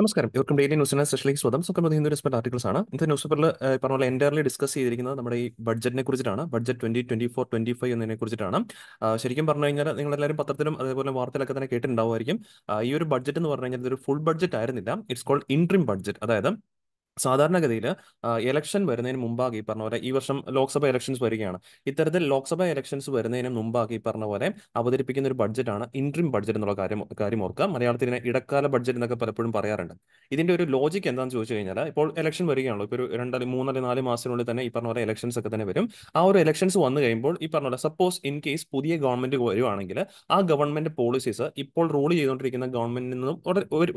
നമസ്കാരം ഇവർക്കും ഡെയിലി ന്യൂസിന് സെഷനിലേക്ക് സ്വാഗതം സ്വന്തം ഹിന്ദു റെസ്പെക്ട് ആർട്ടിക്കിൾസ് ആണ് ഇന്നത്തെ ന്യൂസ് പേപ്പറിൽ പറഞ്ഞ പോലെ ഡിസ്കസ് ചെയ്തിരിക്കുന്നത് നമ്മുടെ ഈ ബഡ്ജറ്റിനെ കുറിച്ചിട്ടാണ് budget twenty twenty four twenty five എന്നതിനെ കുറിച്ചിട്ടാണ് ശരിക്കും പറഞ്ഞു കഴിഞ്ഞാൽ നിങ്ങൾ എല്ലാവരും പത്രത്തിലും അതേപോലെ വാർത്തയിലൊക്കെ തന്നെ കേട്ടിട്ടുണ്ടാവുമായിരിക്കും ഈ ഒരു ബഡ്ജറ്റ് എന്ന് പറഞ്ഞു കഴിഞ്ഞാൽ ഒരു ഫുൾ ബഡ്ജറ്റ് ആയിരുന്നില്ല ഇറ്റ്സ് കോൾഡ് ഇൻട്രീം ബഡ്ജറ്റ് അതായത് സാധാരണഗതിയിൽ ഇലക്ഷൻ വരുന്നതിന് മുമ്പാകെ ഈ പറഞ്ഞ പോലെ ഈ വർഷം ലോക്സഭ ഇലക്ഷൻസ് വരികയാണ് ഇത്തരത്തിൽ ലോക്സഭ ഇലക്ഷൻസ് വരുന്നതിന് മുമ്പാകെ ഈ പറഞ്ഞ പോലെ അവതരിപ്പിക്കുന്ന ഒരു ബഡ്ജറ്റാണ് ഇൻട്രീം ബഡ്ജറ്റ് എന്നുള്ള കാര്യം കാര്യം ഓർക്കുക മലയാളത്തിൽ ഇടക്കാല ബഡ്ജറ്റ് എന്നൊക്കെ പലപ്പോഴും പറയാറുണ്ട് ഇതിന്റെ ഒരു ലോജിക് എന്താണെന്ന് ചോദിച്ചു കഴിഞ്ഞാൽ ഇപ്പോൾ ഇലക്ഷൻ വരികയാണല്ലോ ഇപ്പോൾ ഒരു രണ്ടര മൂന്നര നാല് മാസത്തിനുള്ളിൽ തന്നെ ഈ പറഞ്ഞ പോലെ ഇലക്ഷൻസ് ഒക്കെ തന്നെ വരും ആ ഒരു ഇലക്ഷൻസ് വന്നു കഴിയുമ്പോൾ ഈ പറഞ്ഞ പോലെ സപ്പോസ് ഇൻ കേസ് പുതിയ ഗവൺമെന്റ് വരുവാണെങ്കിൽ ആ ഗവൺമെന്റ് പോളിസീസ് ഇപ്പോൾ റൂൾ ചെയ്തുകൊണ്ടിരിക്കുന്ന ഗവൺമെന്റിൽ നിന്നും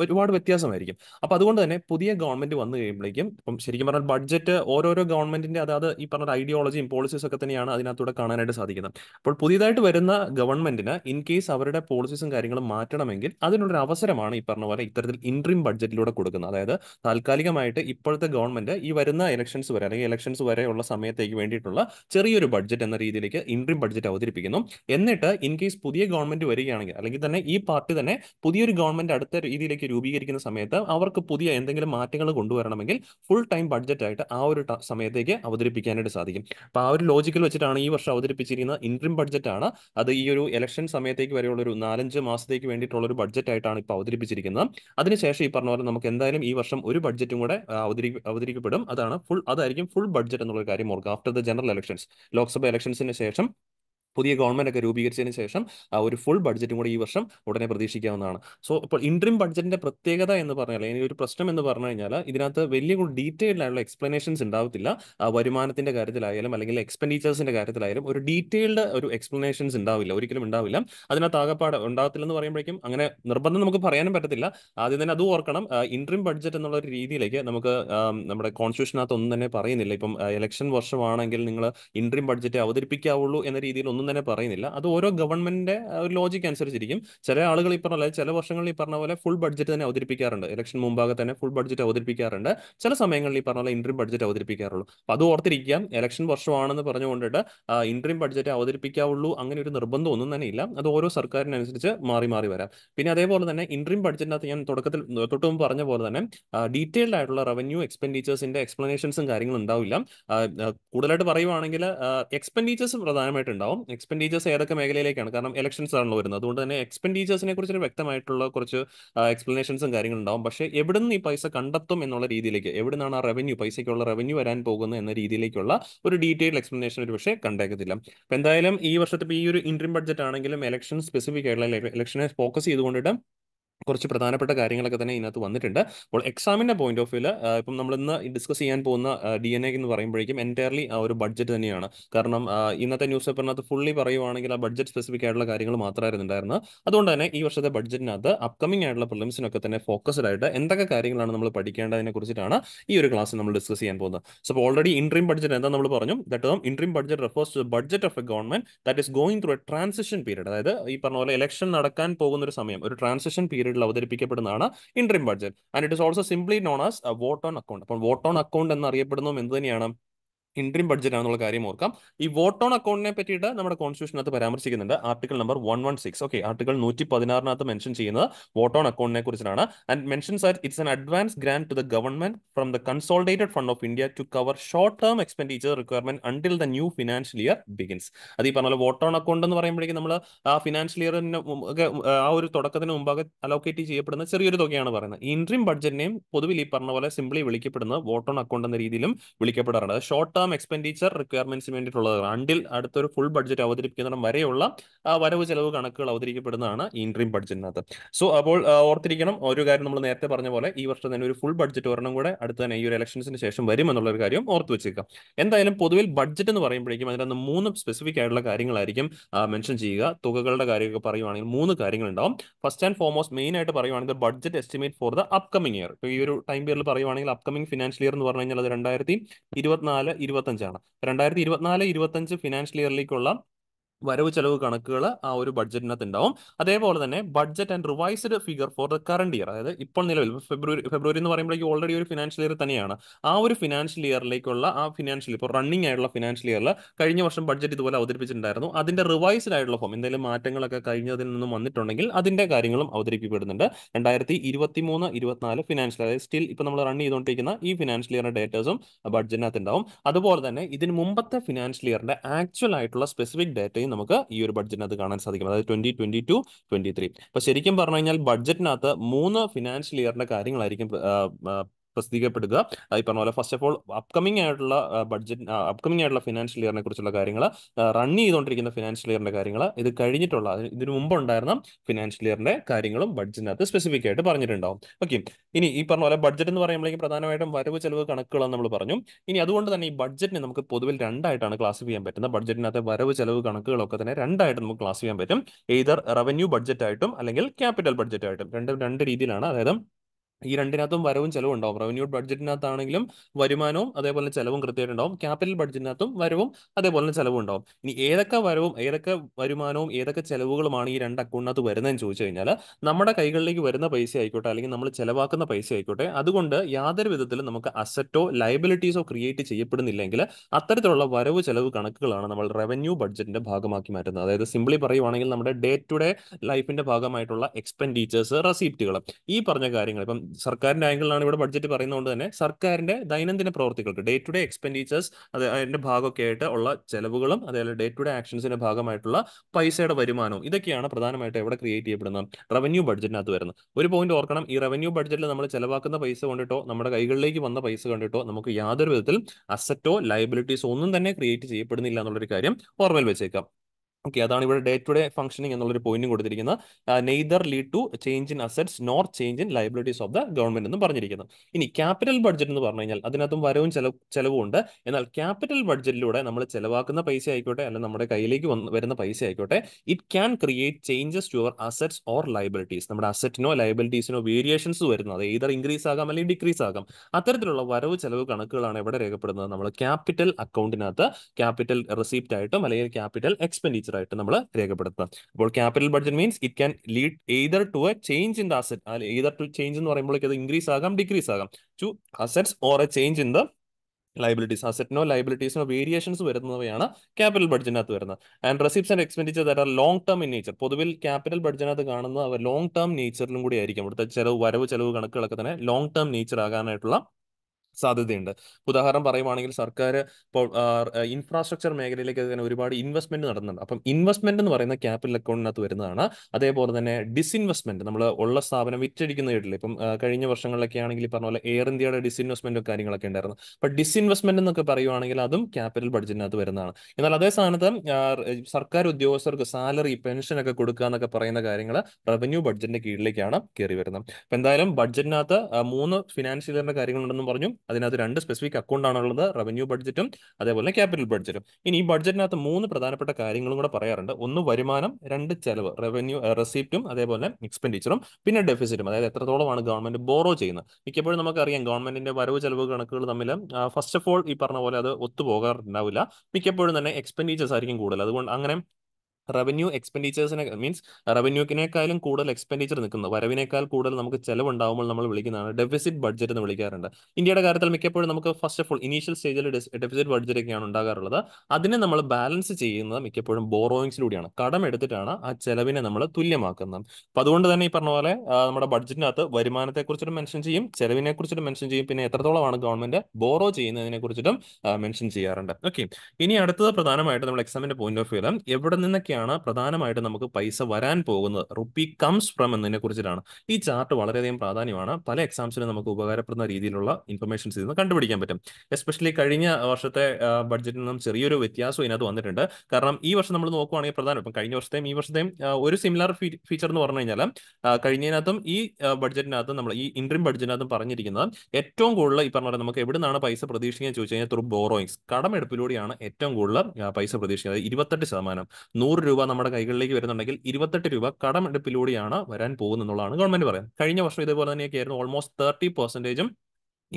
ഒരുപാട് വ്യത്യാസമായിരിക്കും അപ്പൊ അതുകൊണ്ട് തന്നെ പുതിയ ഗവൺമെന്റ് വന്നു കഴിയുമ്പോൾ സഹായിക്കും ഇപ്പം ശരിക്കും പറഞ്ഞാൽ ബഡ്ജറ്റ് ഓരോരോ ഗവൺമെന്റിന്റെ അതായത് ഈ പറഞ്ഞ ഐഡിയോളജിയും പോളിസീസ് ഒക്കെ തന്നെയാണ് അതിനകത്തൂടെ കാണാനായിട്ട് സാധിക്കുന്നത് അപ്പോൾ പുതിയതായിട്ട് വരുന്ന ഗവൺമെന്റിന് ഇൻ കേസ് അവരുടെ പോളിസീസും കാര്യങ്ങളും മാറ്റണമെങ്കിൽ അതിനുള്ളൊരു അവസരമാണ് ഈ പറഞ്ഞ പോലെ ഇത്തരത്തിൽ ഇൻട്രീം ബഡ്ജറ്റിലൂടെ കൊടുക്കുന്നത് അതായത് താൽക്കാലികമായിട്ട് ഇപ്പോഴത്തെ ഗവൺമെന്റ് ഈ വരുന്ന ഇലക്ഷൻസ് വരെ അല്ലെങ്കിൽ ഇലക്ഷൻസ് വരെയുള്ള സമയത്തേക്ക് വേണ്ടിയിട്ടുള്ള ചെറിയൊരു ബഡ്ജറ്റ് എന്ന രീതിയിലേക്ക് ഇൻട്രീം ബഡ്ജറ്റ് അവതരിപ്പിക്കുന്നു എന്നിട്ട് ഇൻ കേസ് പുതിയ ഗവൺമെന്റ് വരികയാണെങ്കിൽ അല്ലെങ്കിൽ തന്നെ ഈ പാർട്ടി തന്നെ പുതിയൊരു ഗവൺമെന്റ് അടുത്ത രീതിയിലേക്ക് രൂപീകരിക്കുന്ന സമയത്ത് അവർക്ക് പുതിയ എന്തെങ്കിലും മാറ്റങ്ങൾ കൊണ്ടുവരണമെങ്കിൽ ഫുൾ ടൈം ബഡ്ജറ്റായിട്ട് ആ ഒരു സമയത്തേക്ക് അവതരിപ്പിക്കാനായിട്ട് സാധിക്കും അപ്പോൾ ആ ഒരു ലോജിക്കൽ വെച്ചിട്ടാണ് ഈ വർഷം അവതരിപ്പിച്ചിരിക്കുന്ന ഇൻട്രിം ബഡ്ജറ്റാണ് അത് ഈ ഒരു ഇലക്ഷൻ സമയത്തേക്ക് വരെയുള്ള ഒരു നാലഞ്ച് മാസത്തേക്ക് വേണ്ടിയിട്ടുള്ള ഒരു ബഡ്ജറ്റ് ആയിട്ടാണ് ഇപ്പോൾ അവതരിപ്പിച്ചിരിക്കുന്നത് അതിനുശേഷം ഈ പറഞ്ഞ പോലെ നമുക്ക് എന്തായാലും ഈ വർഷം ഒരു ബഡ്ജറ്റും കൂടെ അവതരിപ്പിക്കപ്പെടും അതാണ് ഫുൾ അതായിരിക്കും ഫുൾ ബഡ്ജറ്റ് എന്നുള്ള കാര്യം ഓർക്കുക after the general elections Lok Sabha ഇലക്ഷൻസിന് ശേഷം പുതിയ ഗവൺമെന്റ് ഒക്കെ രൂപീകരിച്ചതിന് ശേഷം ഒരു ഫുൾ ബഡ്ജറ്റും കൂടി ഈ വർഷം ഉടനെ പ്രതീക്ഷിക്കാവുന്നതാണ് സോ ഇപ്പോൾ ഇൻട്രീം ബഡ്ജറ്റിന്റെ പ്രത്യേകത എന്ന് പറഞ്ഞാൽ ഇനി ഒരു പ്രശ്നം എന്ന് പറഞ്ഞു കഴിഞ്ഞാൽ ഇതിനകത്ത് വലിയ ഡീറ്റെയിൽഡ് ആയിട്ടുള്ള എക്സ്പ്ലനേഷൻസ് ഉണ്ടാവത്തില്ല വരുമാനത്തിന്റെ കാര്യത്തിലായാലും അല്ലെങ്കിൽ എക്സ്പെൻഡിച്ചേഴ്സിന്റെ കാര്യത്തിലായാലും ഒരു ഡീറ്റെയിൽഡ് ഒരു എക്സ്പ്ലനേഷൻസ് ഉണ്ടാവില്ല ഒരിക്കലും ഉണ്ടാവില്ല അതിനകത്ത് ആകപ്പാട് ഉണ്ടാകത്തില്ല എന്ന് പറയുമ്പോഴേക്കും അങ്ങനെ നിർബന്ധം നമുക്ക് പറയാനും പറ്റത്തില്ല ആദ്യം തന്നെ അത് ഓർക്കണം ഇൻട്രീം ബഡ്ജറ്റ് എന്നുള്ള ഒരു രീതിയിലേക്ക് നമുക്ക് നമ്മുടെ കോൺസ്റ്റിറ്റ്യൂഷനകത്ത് ഒന്നും തന്നെ പറയുന്നില്ല ഇപ്പം ഇലക്ഷൻ വർഷമാണെങ്കിൽ നിങ്ങൾ ഇൻട്രീം ബഡ്ജറ്റ് അവതരിപ്പിക്കാവുള്ളൂ എന്ന രീതിയിൽ ഒന്നും തന്നെ പറയുന്നില്ല അത് ഓരോ ഗവൺമെന്റിന്റെ ഒരു ലോജിക് അനുസരിച്ചിരിക്കും ചില ആളുകൾ ഈ പറഞ്ഞ ചില വർഷങ്ങളിൽ ഈ പറഞ്ഞ പോലെ ഫുൾ ബഡ്ജറ്റ് തന്നെ അവതരിപ്പിക്കാറുണ്ട് ഇലക്ഷൻ മുമ്പാകെ തന്നെ ഫുൾ ബഡ്ജറ്റ് അവതരിപ്പിക്കാറുണ്ട് ചില സമയങ്ങളിൽ ഈ പറഞ്ഞ പോലെ ഇൻട്രീം ബഡ്ജറ്റ് അവതരിപ്പിക്കാറുള്ളൂ അപ്പൊ അത് ഓർത്തിരിക്കാം ഇലക്ഷൻ വർഷമാണെന്ന് പറഞ്ഞുകൊണ്ടിട്ട് ഇൻട്രീം ബഡ്ജറ്റ് അവതരിപ്പിക്കാവുള്ളൂ അങ്ങനെ ഒരു നിർബന്ധം ഒന്നും തന്നെ ഇല്ല അത് ഓരോ സർക്കാരിനനുസരിച്ച് മാറി മാറി വരാം പിന്നെ അതേപോലെ തന്നെ ഇൻട്രീം ബഡ്ജറ്റിനകത്ത് ഞാൻ തുടക്കത്തിൽ തൊട്ട് മുമ്പ് പറഞ്ഞ പോലെ തന്നെ ഡീറ്റെയിൽഡ് ആയിട്ടുള്ള റവന്യൂ എക്സ്പെൻഡിച്ചേഴ്സിന്റെ എക്സ്പ്ലനേഷൻസും കാര്യങ്ങളും ഉണ്ടാവില്ല കൂടുതലായിട്ട് പറയുവാണെങ്കിൽ എക്സ്പെൻഡിച്ചേഴ്സ് പ്രധാനമായിട്ടുണ്ടാവും എക്സ്പെൻഡിച്ചേഴ്സ് ഏതൊക്കെ മേഖലയിലേക്കാണ് കാരണം ഇലക്ഷൻസ് ആണല്ലോ വരുന്നത് അതുകൊണ്ട് തന്നെ എക്സ്പെൻഡിച്ചേഴ്സിനെ കുറിച്ച് വ്യക്തമായിട്ടുള്ള കുറച്ച് എക്സ്പ്ലനേഷൻസും കാര്യങ്ങളുണ്ടാവും പക്ഷേ എവിടെ നിന്ന് ഈ പൈസ കണ്ടെത്തും എന്നുള്ള രീതിയിലേക്ക് എവിടെ നിന്നാണ് ആ റവന്യൂ പൈസയ്ക്കുള്ള റവന്യൂ വരാൻ പോകുന്നത് എന്ന രീതിയിലേക്കുള്ള ഒരു ഡീറ്റെയിൽ എക്സ്പ്ലനേഷൻ ഒരു പക്ഷേ കണ്ടേക്കത്തില്ല അപ്പം എന്തായാലും ഈ വർഷത്തെ ഈ ഒരു ഇൻട്രീം ബഡ്ജറ്റ് ആണെങ്കിലും ഇലക്ഷൻ സ്പെസിഫിക് ആയിട്ടുള്ള ഇലക്ഷനെ ഫോക്കസ് ചെയ്തുകൊണ്ടിട്ട് കുറച്ച് പ്രധാനപ്പെട്ട കാര്യങ്ങളൊക്കെ തന്നെ ഇതിനകത്ത് വന്നിട്ടുണ്ട് അപ്പോൾ എക്സാമിൻ്റെ പോയിന്റ് ഓഫ് വ്യൂല് ഇപ്പം നമ്മൾ ഇന്ന് ഡിസ്കസ് ചെയ്യാൻ പോകുന്ന ഡി എൻ എ എന്ന് പറയുമ്പോഴേക്കും എൻറ്റയർലി ആ ഒരു ബഡ്ജറ്റ് തന്നെയാണ് കാരണം ഇന്നത്തെ ന്യൂസ് പേപ്പറിനകത്ത് ഫുള്ളി പറയുവാണെങ്കിൽ ആ ബഡ്ജറ്റ് സ്പെസിഫിക് ആയിട്ടുള്ള കാര്യങ്ങൾ മാത്രമായിരുന്നു ഉണ്ടായിരുന്നത് അതുകൊണ്ട് തന്നെ ഈ വർഷത്തെ ബഡ്ജറ്റിനകത്ത് അപ്കമിംഗ് ആയിട്ടുള്ള പ്രിലിംസിനൊക്കെ തന്നെ ഫോക്കസ്ഡ് ആയിട്ട് എന്തൊക്കെ കാര്യങ്ങളാണ് നമ്മൾ പഠിക്കേണ്ടതിനെ കുറിച്ചിട്ടാണ് ഈ ഒരു ക്ലാസ് നമ്മൾ ഡിസ്കസ് ചെയ്യാൻ പോകുന്നത് സോ ഓൾറെഡി ഇൻട്രീം ബഡ്ജറ്റ് എന്താ നമ്മൾ പറഞ്ഞു that interim budget refers to budget of a government that is going through a transition period അതായത് ഈ പറഞ്ഞ പോലെ ഇലക്ഷൻ നടക്കാൻ പോകുന്ന ഒരു സമയം ഒരു ട്രാൻസിഷൻ പീരീഡ് പീരീഡിൽ അവതരിപ്പിക്കപ്പെടുന്നതാണ് interim budget and it is also simply known as vote on account അപ്പോൾ വോട്ട് ഓൺ അക്കൗണ്ട് എന്നറിയപ്പെടുന്നതും എന്ത് തന്നെയാണ് ഇൻട്രീം ബഡ്ജറ്റ് ആണെന്നുള്ള കാര്യം ഓർക്കാം ഈ വോട്ട് ഓൺ അക്കൗണ്ടിനെ പറ്റിയിട്ട് നമ്മുടെ കോൺസ്റ്റിറ്റ്യൂഷനകത്ത് പരാമർശിക്കുന്നുണ്ട് article number one one six okay article നൂറ്റി പതിനാറിനകത്ത് മെൻഷൻ ചെയ്യുന്നത് വോട്ട് ഓൺ അക്കൗണ്ടിനെ കുറിച്ചാണ് and mentions are it's an advance grant to the government from the consolidated fund of India to cover short term expenditure requirement until the new financial year begins അത് ഈ പറഞ്ഞ vote on account എന്ന് പറയുമ്പോഴേക്കും നമ്മൾ ആ financial ഇയറിന് ആ ഒരു തുടക്കത്തിന് മുമ്പാകെ അലോക്കേറ്റ് ചെയ്യപ്പെടുന്ന ചെറിയൊരു തുകയാണ് പറയുന്നത് ഇൻട്രീം ബഡ്ജറ്റിനെയും പൊതുവിൽ ഈ പറഞ്ഞ പോലെ സിംപ്ലി വിളിക്കപ്പെടുന്നത് വോട്ട് ഓൺ അക്കൗണ്ട് എന്ന രീതിയിലും വിളിക്കപ്പെടാറുണ്ട് ഷോർട്ട് ടേം എക്സ്പെൻഡിച്ചർ റിക്വയർമെന്റ്സിന് വേണ്ടിയിട്ടുള്ളത് അണ്ടിൽ അടുത്തൊരു ഫുൾ ബഡ്ജറ്റ് അവതരിപ്പിക്കുന്നിടം വരെയുള്ള വരവ് ചെലവ് കണക്കുകൾ അവതരിക്കപ്പെടുന്നതാണ് ഇൻട്രീം ബഡ്ജറ്റിനകത്ത് സോ അപ്പോൾ ഓർത്തിരിക്കണം ഒരു കാര്യം നമ്മൾ നേരത്തെ പറഞ്ഞ പോലെ ഈ വർഷം തന്നെ ഒരു ഫുൾ ബഡ്ജറ്റ് ഒരെണ്ണം കൂടെ അടുത്ത തന്നെ ഈ ഒരു ഇലക്ഷൻസിന് ശേഷം വരും എന്നുള്ള ഒരു കാര്യം ഓർത്ത് വെച്ചേക്കാം എന്തായാലും പൊതുവിൽ ബഡ്ജറ്റ് എന്ന് പറയുമ്പോഴേക്കും അതിനകത്ത് മൂന്ന് സ്പെസിഫിക് ആയിട്ടുള്ള കാര്യങ്ങളായിരിക്കും മെൻഷൻ ചെയ്യുക തുകകളുടെ കാര്യമൊക്കെ പറയുവാണെങ്കിൽ മൂന്ന് കാര്യങ്ങളുണ്ടാവും ഫസ്റ്റ് ആൻഡ് ഫോർമോസ്റ്റ് മെയിൻ ആയിട്ട് പറയുവാണെങ്കിൽ budget estimate for the upcoming year ഈ ഒരു ടൈം പീരിയഡിൽ പറയുവാണെങ്കിൽ അപ്കമിംഗ് ഫിനാൻഷ്യൽ ഇയർ എന്ന് പറഞ്ഞു കഴിഞ്ഞാൽ അത് രണ്ടായിരത്തി ഇരുപത്തിനാല് ഇരുപത്തഞ്ചാണ് രണ്ടായിരത്തി ഇരുപത്തിനാല് ഇരുപത്തഞ്ച് ഫിനാൻഷ്യൽ ഇയറിലേക്കുള്ള വരവ് ചെലവ് കണക്കുകൾ ആ ഒരു ബഡ്ജറ്റിനകത്ത് ഉണ്ടാവും അതേപോലെ തന്നെ budget and revised figure for the current year അതായത് ഇപ്പോൾ നിലവിൽ ഫെബ്രുവരി ഫെബ്രുവരി എന്ന് പറയുമ്പോഴേക്കും ഓൾറെഡി ഒരു ഫിനാൻഷ്യൽ ഇയർ തന്നെയാണ് ആ ഒരു ഫിനാൻഷ്യൽ ഇയറിലേക്കുള്ള ആ ഫിനാൻഷ്യൽ ഇപ്പോൾ റണ്ണിംഗ് ആയിട്ടുള്ള ഫിനാൻഷ്യൽ ഇയറിൽ കഴിഞ്ഞ വർഷം ബഡ്ജറ്റ് ഇതുപോലെ അവതരിപ്പിച്ചിട്ടുണ്ടായിരുന്നു അതിന്റെ റിവൈസ്ഡ് ആയിട്ടുള്ള ഫോം എന്തെങ്കിലും മാറ്റങ്ങളൊക്കെ കഴിഞ്ഞതിൽ നിന്നും വന്നിട്ടുണ്ടെങ്കിൽ അതിന്റെ കാര്യങ്ങളും അവതരിപ്പിക്കപ്പെടുന്നുണ്ട് രണ്ടായിരത്തി ഇരുപത്തി മൂന്ന് ഇരുപത്തിനാല് ഫിനാൻഷ്യൽ അതായത് സ്റ്റിൽ ഇപ്പോൾ നമ്മൾ റൺ ചെയ്തുകൊണ്ടിരിക്കുന്ന ഈ ഫിനാൻഷ്യൽ ഇയറിന്റെ ഡേറ്റേഴ്സും ബഡ്ജറ്റിനകത്ത് ഉണ്ടാവും അതുപോലെ തന്നെ ഇതിന് മുമ്പത്തെ ഫിനാൻഷ്യൽ ഇയറിന്റെ ആക്ച്വൽ ആയിട്ടുള്ള സ്പെസിഫിക് ഡേറ്റയും നമുക്ക് ഈ ഒരു ബഡ്ജറ്റിനകത്ത് കാണാൻ സാധിക്കും അതായത് twenty twenty two twenty three അപ്പൊ ശരിക്കും പറഞ്ഞു കഴിഞ്ഞാൽ ബഡ്ജറ്റിനകത്ത് മൂന്ന് ഫിനാൻഷ്യൽ ഇയറിന്റെ കാര്യങ്ങളായിരിക്കും പ്രസിദ്ധീകരിക്കപ്പെടുക ഈ പറഞ്ഞ പോലെ ഫസ്റ്റ് ഓഫ് ഓൾ അപ്കമിംഗ് ആയിട്ടുള്ള ബഡ്ജറ്റ് അപ്കമിംഗ് ആയിട്ടുള്ള ഫിനാൻഷ്യൽ ഇയറിനെ കുറിച്ചുള്ള കാര്യങ്ങൾ റൺ ചെയ്തുകൊണ്ടിരിക്കുന്ന ഫിനാൻഷ്യൽ ഇയറിന്റെ കാര്യങ്ങൾ ഇത് കഴിഞ്ഞിട്ടുള്ള ഇതിനു മുമ്പ് ഉണ്ടായിരുന്ന ഫിനാൻഷ്യൽ ഇയറിന്റെ കാര്യങ്ങളും ബഡ്ജറ്റിനകത്ത് സ്പെസിഫിക് ആയിട്ട് പറഞ്ഞിട്ടുണ്ടാവും ഓക്കെ ഇനി ഈ പറഞ്ഞ പോലെ ബഡ്ജറ്റ് എന്ന് പറയുമ്പോഴേക്കും പ്രധാനമായിട്ടും വരവ് ചെലവ് കണക്കുകളാണ് നമ്മൾ പറഞ്ഞു ഇനി അതുകൊണ്ട് തന്നെ ഈ ബഡ്ജറ്റിനെ നമുക്ക് പൊതുവിൽ രണ്ടായിട്ടാണ് ക്ലാസിഫൈ ചെയ്യാൻ പറ്റുന്നത് ബഡ്ജറ്റിനകത്ത് വരവ് ചെലവ് കണക്കുകളൊക്കെ തന്നെ രണ്ടായിട്ട് നമുക്ക് ക്ലാസ് ചെയ്യാൻ പറ്റും ഏതർ റവന്യൂ ബഡ്ജറ്റ് ആയിട്ടും അല്ലെങ്കിൽ ക്യാപിറ്റൽ ബഡ്ജറ്റ് ആയിട്ടും രണ്ടും രണ്ട് രീതിയിലാണ് അതായത് ഈ രണ്ടിനകത്തും വരവും ചെലവും ഉണ്ടാവും റവന്യൂ ബഡ്ജറ്റിനകത്താണെങ്കിലും വരുമാനവും അതേപോലെ ചെലവും കൃത്യമായിട്ടുണ്ടാവും ക്യാപിറ്റൽ ബഡ്ജറ്റിനകത്തും വരവും അതേപോലെ ചെലവും ഉണ്ടാവും ഇനി ഏതൊക്കെ വരവും ഏതൊക്കെ വരുമാനവും ഏതൊക്കെ ചെലവുകളുമാണ് ഈ രണ്ട് അക്കൗണ്ടിനകത്ത് വരുന്നതെന്ന് ചോദിച്ചു കഴിഞ്ഞാൽ നമ്മുടെ കൈകളിലേക്ക് വരുന്ന പൈസ ആയിക്കോട്ടെ അല്ലെങ്കിൽ നമ്മൾ ചെലവാക്കുന്ന പൈസ ആയിക്കോട്ടെ അതുകൊണ്ട് യാതൊരു വിധത്തിലും നമുക്ക് അസറ്റോ ലയബിലിറ്റീസോ ക്രിയേറ്റ് ചെയ്യപ്പെടുന്നില്ലെങ്കിൽ അത്തരത്തിലുള്ള വരവ് ചെലവ് കണക്കുകളാണ് നമ്മൾ റവന്യൂ ബഡ്ജറ്റിന്റെ ഭാഗമാക്കി മാറ്റുന്നത് അതായത് സിംപ്ലി പറയുവാണെങ്കിൽ നമ്മുടെ ഡേ ടു ഡേ ലൈഫിന്റെ ഭാഗമായിട്ടുള്ള എക്സ്പെൻഡിച്ചേഴ്സ് റെസിപ്റ്റുകൾ ഈ പറഞ്ഞ കാര്യങ്ങൾ ഇപ്പം സർക്കാരിന്റെ ആംഗിളിലാണ് ഇവിടെ ബഡ്ജറ്റ് പറയുന്നതുകൊണ്ട് തന്നെ സർക്കാരിന്റെ ദൈനംദിന പ്രവർത്തികൾക്ക് ഡേ ടു ഡേ എക്സ്പെൻഡിച്ചേഴ്സ് അത് അതിന്റെ ഭാഗമൊക്കെ ആയിട്ട് ഉള്ള ചെലവുകളും അതേപോലെ ഡേ ടു ഡേ ആക്ഷൻസിന്റെ ഭാഗമായിട്ടുള്ള പൈസയുടെ വരുമാനവും ഇതൊക്കെയാണ് പ്രധാനമായിട്ട് എവിടെ ക്രിയേറ്റ് ചെയ്യപ്പെടുന്നത് റവന്യൂ ബഡ്ജറ്റിനകത്ത് വരുന്നത് ഒരു പോയിന്റ് ഓർക്കണം ഈ റവന്യൂ ബഡ്ജറ്റിൽ നമ്മൾ ചെലവാക്കുന്ന പൈസ കൊണ്ടിട്ടോ നമ്മുടെ കൈകളിലേക്ക് വന്ന പൈസ കണ്ടിട്ടോ നമുക്ക് യാതൊരു വിധത്തിൽ അസറ്റോ ലയബിലിറ്റീസോ ഒന്നും തന്നെ ക്രിയേറ്റ് ചെയ്യപ്പെടുന്നില്ല എന്നുള്ളൊരു കാര്യം ഓർമ്മയിൽ വെച്ചേക്കാം ഓക്കെ അതാണ് ഇവിടെ ഡേ ടു ഡേ ഫംഗ്ഷനിങ് എന്നുള്ളൊരു പോയിന്റ് കൊടുത്തിരിക്കുന്നത് neither lead to change in assets nor change in liabilities of the government എന്ന് പറഞ്ഞിരിക്കുന്നത് ഇനി ക്യാപിറ്റൽ ബഡ്ജറ്റ് എന്ന് പറഞ്ഞു കഴിഞ്ഞാൽ അതിനകത്തും വരവും ചെലവ് ചെലവും ഉണ്ട് എന്നാൽ ക്യാപിറ്റൽ ബഡ്ജറ്റിലൂടെ നമ്മൾ ചെലവാക്കുന്ന പൈസ ആയിക്കോട്ടെ അല്ലെങ്കിൽ നമ്മുടെ കയ്യിലേക്ക് വരുന്ന പൈസ ആയിക്കോട്ടെ it can create changes to our assets or liabilities നമ്മുടെ അസറ്റിനോ ലൈബിലിറ്റീസിനോ വേരിയേഷൻസ് വരുന്നത് ഏതർ ഇൻക്രീസ് ആകാം അല്ലെങ്കിൽ ഡിക്രീസ് ആകാം അത്തരത്തിലുള്ള വരവ് ചെലവ് കണക്കുകളാണ് ഇവിടെ രേഖപ്പെടുന്നത് നമ്മൾ ക്യാപിറ്റൽ അക്കൗണ്ടിനകത്ത് ക്യാപിറ്റൽ റെസിപ്റ്റ് ആയിട്ടും അല്ലെങ്കിൽ ക്യാപിറ്റൽ എക്സ്പെൻഡിച്ചർ ആയിട്ട് നമ്മൾ രേഖപ്പെടുത്തുക അപ്പോൾ capital budget means it can lead either to a change in the asset അല്ലെങ്കിൽ എയ്തർ ടു ചേഞ്ച് എന്ന് പറയുമ്പോഴേക്ക് അത് ഇൻക്രീസ് ആകാം ഡിക്രീസ് ആകാം to assets or a change in the liabilities അസറ്റിനോ ലൈബിലിറ്റീസിനോ വേരിയേഷൻസ് വരുന്നവയാണ് ക്യാപിറ്റൽ ബഡ്ജറ്റിനകത്ത് വരുന്നത് and receipts and expenditure that are long term in nature പൊതുവിൽ ക്യാപിറ്റൽ ബഡ്ജറ്റിനകത്ത് കാണുന്ന ലോങ് ടേം നേച്ചറിലും കൂടി ആയിരിക്കും അവിടുത്തെ ചെലവ് വരവ് ചെലവ് കണക്കുകളൊക്കെ തന്നെ ലോങ് ടേം നേച്ചർ ആകാനായിട്ടുള്ള സാധ്യതയുണ്ട് ഉദാഹരണം പറയുവാണെങ്കിൽ സർക്കാർ ഇപ്പോൾ ഇൻഫ്രാസ്ട്രക്ചർ മേഖലയിലേക്ക് തന്നെ ഒരുപാട് ഇൻവെസ്റ്റ്മെന്റ് നടന്നുണ്ട് അപ്പം ഇൻവെസ്റ്റ്മെന്റ് എന്ന് പറയുന്ന ക്യാപിറ്റൽ അക്കൗണ്ടിനകത്ത് വരുന്നതാണ് അതേപോലെ തന്നെ ഡിസ്ഇൻവെസ്റ്റ്മെന്റ് നമ്മൾ ഉള്ള സ്ഥാപനം വിറ്റഴിക്കുന്ന കേട്ടില്ല ഇപ്പം കഴിഞ്ഞ വർഷങ്ങളിലൊക്കെ ആണെങ്കിൽ പറഞ്ഞ പോലെ എയർ ഇന്ത്യയുടെ ഡിസ്ഇൻവെസ്റ്റ്മെന്റും കാര്യങ്ങളൊക്കെ ഉണ്ടായിരുന്നു അപ്പൊ ഡിസ്ഇൻവെസ്റ്റ്മെന്റ് എന്നൊക്കെ പറയുവാണെങ്കിൽ അതും ക്യാപിറ്റൽ ബഡ്ജറ്റിനകത്ത് വരുന്നതാണ് എന്നാൽ അതേ സ്ഥാനത്ത് സർക്കാർ ഉദ്യോഗസ്ഥർക്ക് സാലറി പെൻഷൻ ഒക്കെ കൊടുക്കുക എന്നൊക്കെ പറയുന്ന കാര്യങ്ങൾ റവന്യൂ ബഡ്ജറ്റിന്റെ കീഴിലേക്കാണ് കയറി വരുന്നത് അപ്പൊ എന്തായാലും ബഡ്ജറ്റിനകത്ത് മൂന്ന് ഫിനാൻഷ്യൽ കാര്യങ്ങളുണ്ടെന്നും പറഞ്ഞു അതിനകത്ത് രണ്ട് സ്പെസിഫിക് അക്കൗണ്ട് ആണുള്ളത് റവന്യൂ ബഡ്ജറ്റും അതേപോലെ ക്യാപിറ്റൽ ബഡ്ജറ്റും ഇനി ഈ ബഡ്ജറ്റിനകത്ത് മൂന്ന് പ്രധാനപ്പെട്ട കാര്യങ്ങളും കൂടെ പറയാറുണ്ട് ഒന്ന് വരുമാനം രണ്ട് ചെലവ് റവന്യൂ റെസിപ്റ്റും അതേപോലെ എക്സ്പെൻഡിച്ചറും പിന്നെ ഡെഫിസിറ്റും അതായത് എത്രത്തോളമാണ് ഗവൺമെന്റ് ബോറോ ചെയ്യുന്നത് മിക്കപ്പോഴും നമുക്കറിയാം ഗവൺമെന്റിന്റെ വരവ് ചെലവ് കണക്കുകൾ തമ്മിൽ ഫസ്റ്റ് ഓഫ് ഓൾ ഈ പറഞ്ഞ പോലെ അത് ഒത്തുപോകാറുണ്ടാവില്ല മിക്കപ്പോഴും തന്നെ എക്സ്പെൻഡിച്ചേഴ്സ് ആയിരിക്കും കൂടുതൽ അതുകൊണ്ട് അങ്ങനെ റവന്യൂ എക്സ്പെൻഡിച്ചേഴ്സിനെ മീൻസ് റവന്യൂക്കിനേക്കാളും കൂടുതൽ എക്സ്പെൻഡിച്ചർ നിൽക്കുന്നത് വരവിനേക്കാൾ കൂടുതൽ നമുക്ക് ചെലവുണ്ടാവുമ്പോൾ നമ്മൾ വിളിക്കുന്നതാണ് ഡെഫിസിറ്റ് ബഡ്ജറ്റ് എന്ന് വിളിക്കാറുണ്ട് ഇന്ത്യയുടെ കാര്യത്തിൽ മിക്കപ്പോഴും നമുക്ക് ഫസ്റ്റ് ഓഫ് ഓൾ ഇനീഷ്യൽ സ്റ്റേജിൽ ഡെഫിസിറ്റ് ബഡ്ജറ്റ് ഒക്കെയാണ് ഉണ്ടാകാറുള്ളത് അതിനെ നമ്മൾ ബാലൻസ് ചെയ്യുന്നത് മിക്കപ്പോഴും ബോറോയിങ്സിലൂടെയാണ് കടം എടുത്തിട്ടാണ് ആ ചെലവിനെ നമ്മൾ തുല്യമാക്കുന്നത് അപ്പൊ അതുകൊണ്ട് തന്നെ ഈ പറഞ്ഞ പോലെ നമ്മുടെ ബഡ്ജറ്റിനകത്ത് വരുമാനത്തെ കുറിച്ചിട്ട് മെൻഷൻ ചെയ്യും ചെലവിനെ കുറിച്ചിട്ട് മെൻഷൻ ചെയ്യും പിന്നെ എത്രത്തോളമാണ് ഗവൺമെന്റ് ബോറോ ചെയ്യുന്നതിനെ കുറിച്ചിട്ടും മെൻഷൻ ചെയ്യാറുണ്ട് ഓക്കെ ഇനി അടുത്തത് പ്രധാനമായിട്ട് നമ്മൾ എക്സാമിന്റെ പോയിന്റ് ഓഫ് വ്യൂ എവിടെ നിന്നൊക്കെയാണ് എവിടെയാണ് പ്രധാനമായിട്ട് നമുക്ക് പൈസ വരാൻ പോകുന്നത് റുപ്പി കംസ് ഫ്രം എന്നതിനെ കുറിച്ചിട്ടാണ് ഈ ചാർട്ട് വളരെയധികം പ്രാധാന്യമാണ് പല എക്സാംസിനും നമുക്ക് ഉപകാരപ്പെടുന്ന രീതിയിലുള്ള ഇൻഫർമേഷൻസ് ഇന്ന് കണ്ടുപിടിക്കാൻ പറ്റും എസ്പെഷ്യലി കഴിഞ്ഞ വർഷത്തെ ബഡ്ജറ്റിൽ നിന്നും ചെറിയൊരു വ്യത്യാസം ഇതിനകത്ത് വന്നിട്ടുണ്ട് കാരണം ഈ വർഷം നമ്മൾ നോക്കുവാണെങ്കിൽ പ്രധാനം ഇപ്പം കഴിഞ്ഞ വർഷത്തെയും ഈ വർഷത്തെയും ഒരു സിമിലർ ഫീച്ചർ എന്ന് പറഞ്ഞു കഴിഞ്ഞാൽ കഴിഞ്ഞതിനകത്തും ഈ ബഡ്ജറ്റിനകത്തും നമ്മൾ ഈ ഇൻട്രീം ബഡ്ജറ്റിനകത്തും പറഞ്ഞിരിക്കുന്നത് ഏറ്റവും കൂടുതൽ ഈ പറഞ്ഞ നമുക്ക് എവിടെ നിന്നാണ് പൈസ പ്രതീക്ഷിക്കാൻ ചോദിച്ചു കഴിഞ്ഞാൽ ത്രൂ ബോറോയിങ്സ് കടമെടുപ്പിലൂടെയാണ് ഏറ്റവും കൂടുതൽ പൈസ പ്രതീക്ഷിക്കുന്നത് ഇരുപത്തെട്ട് ശതമാനം നൂറ് രൂപ നമ്മുടെ കൈകളിലേക്ക് വരുന്നുണ്ടെങ്കിൽ ഇരുപത്തെട്ട് രൂപ കടമെടുപ്പിലൂടെയാണ് വരാൻ പോകുന്നുള്ളതാണ് ഗവൺമെന്റ് പറയുന്നത് കഴിഞ്ഞ വർഷം ഇതുപോലെ തന്നെയൊക്കെയായിരുന്നു ഓൾമോസ്റ്റ് തേർട്ടി പെർസെന്റേജും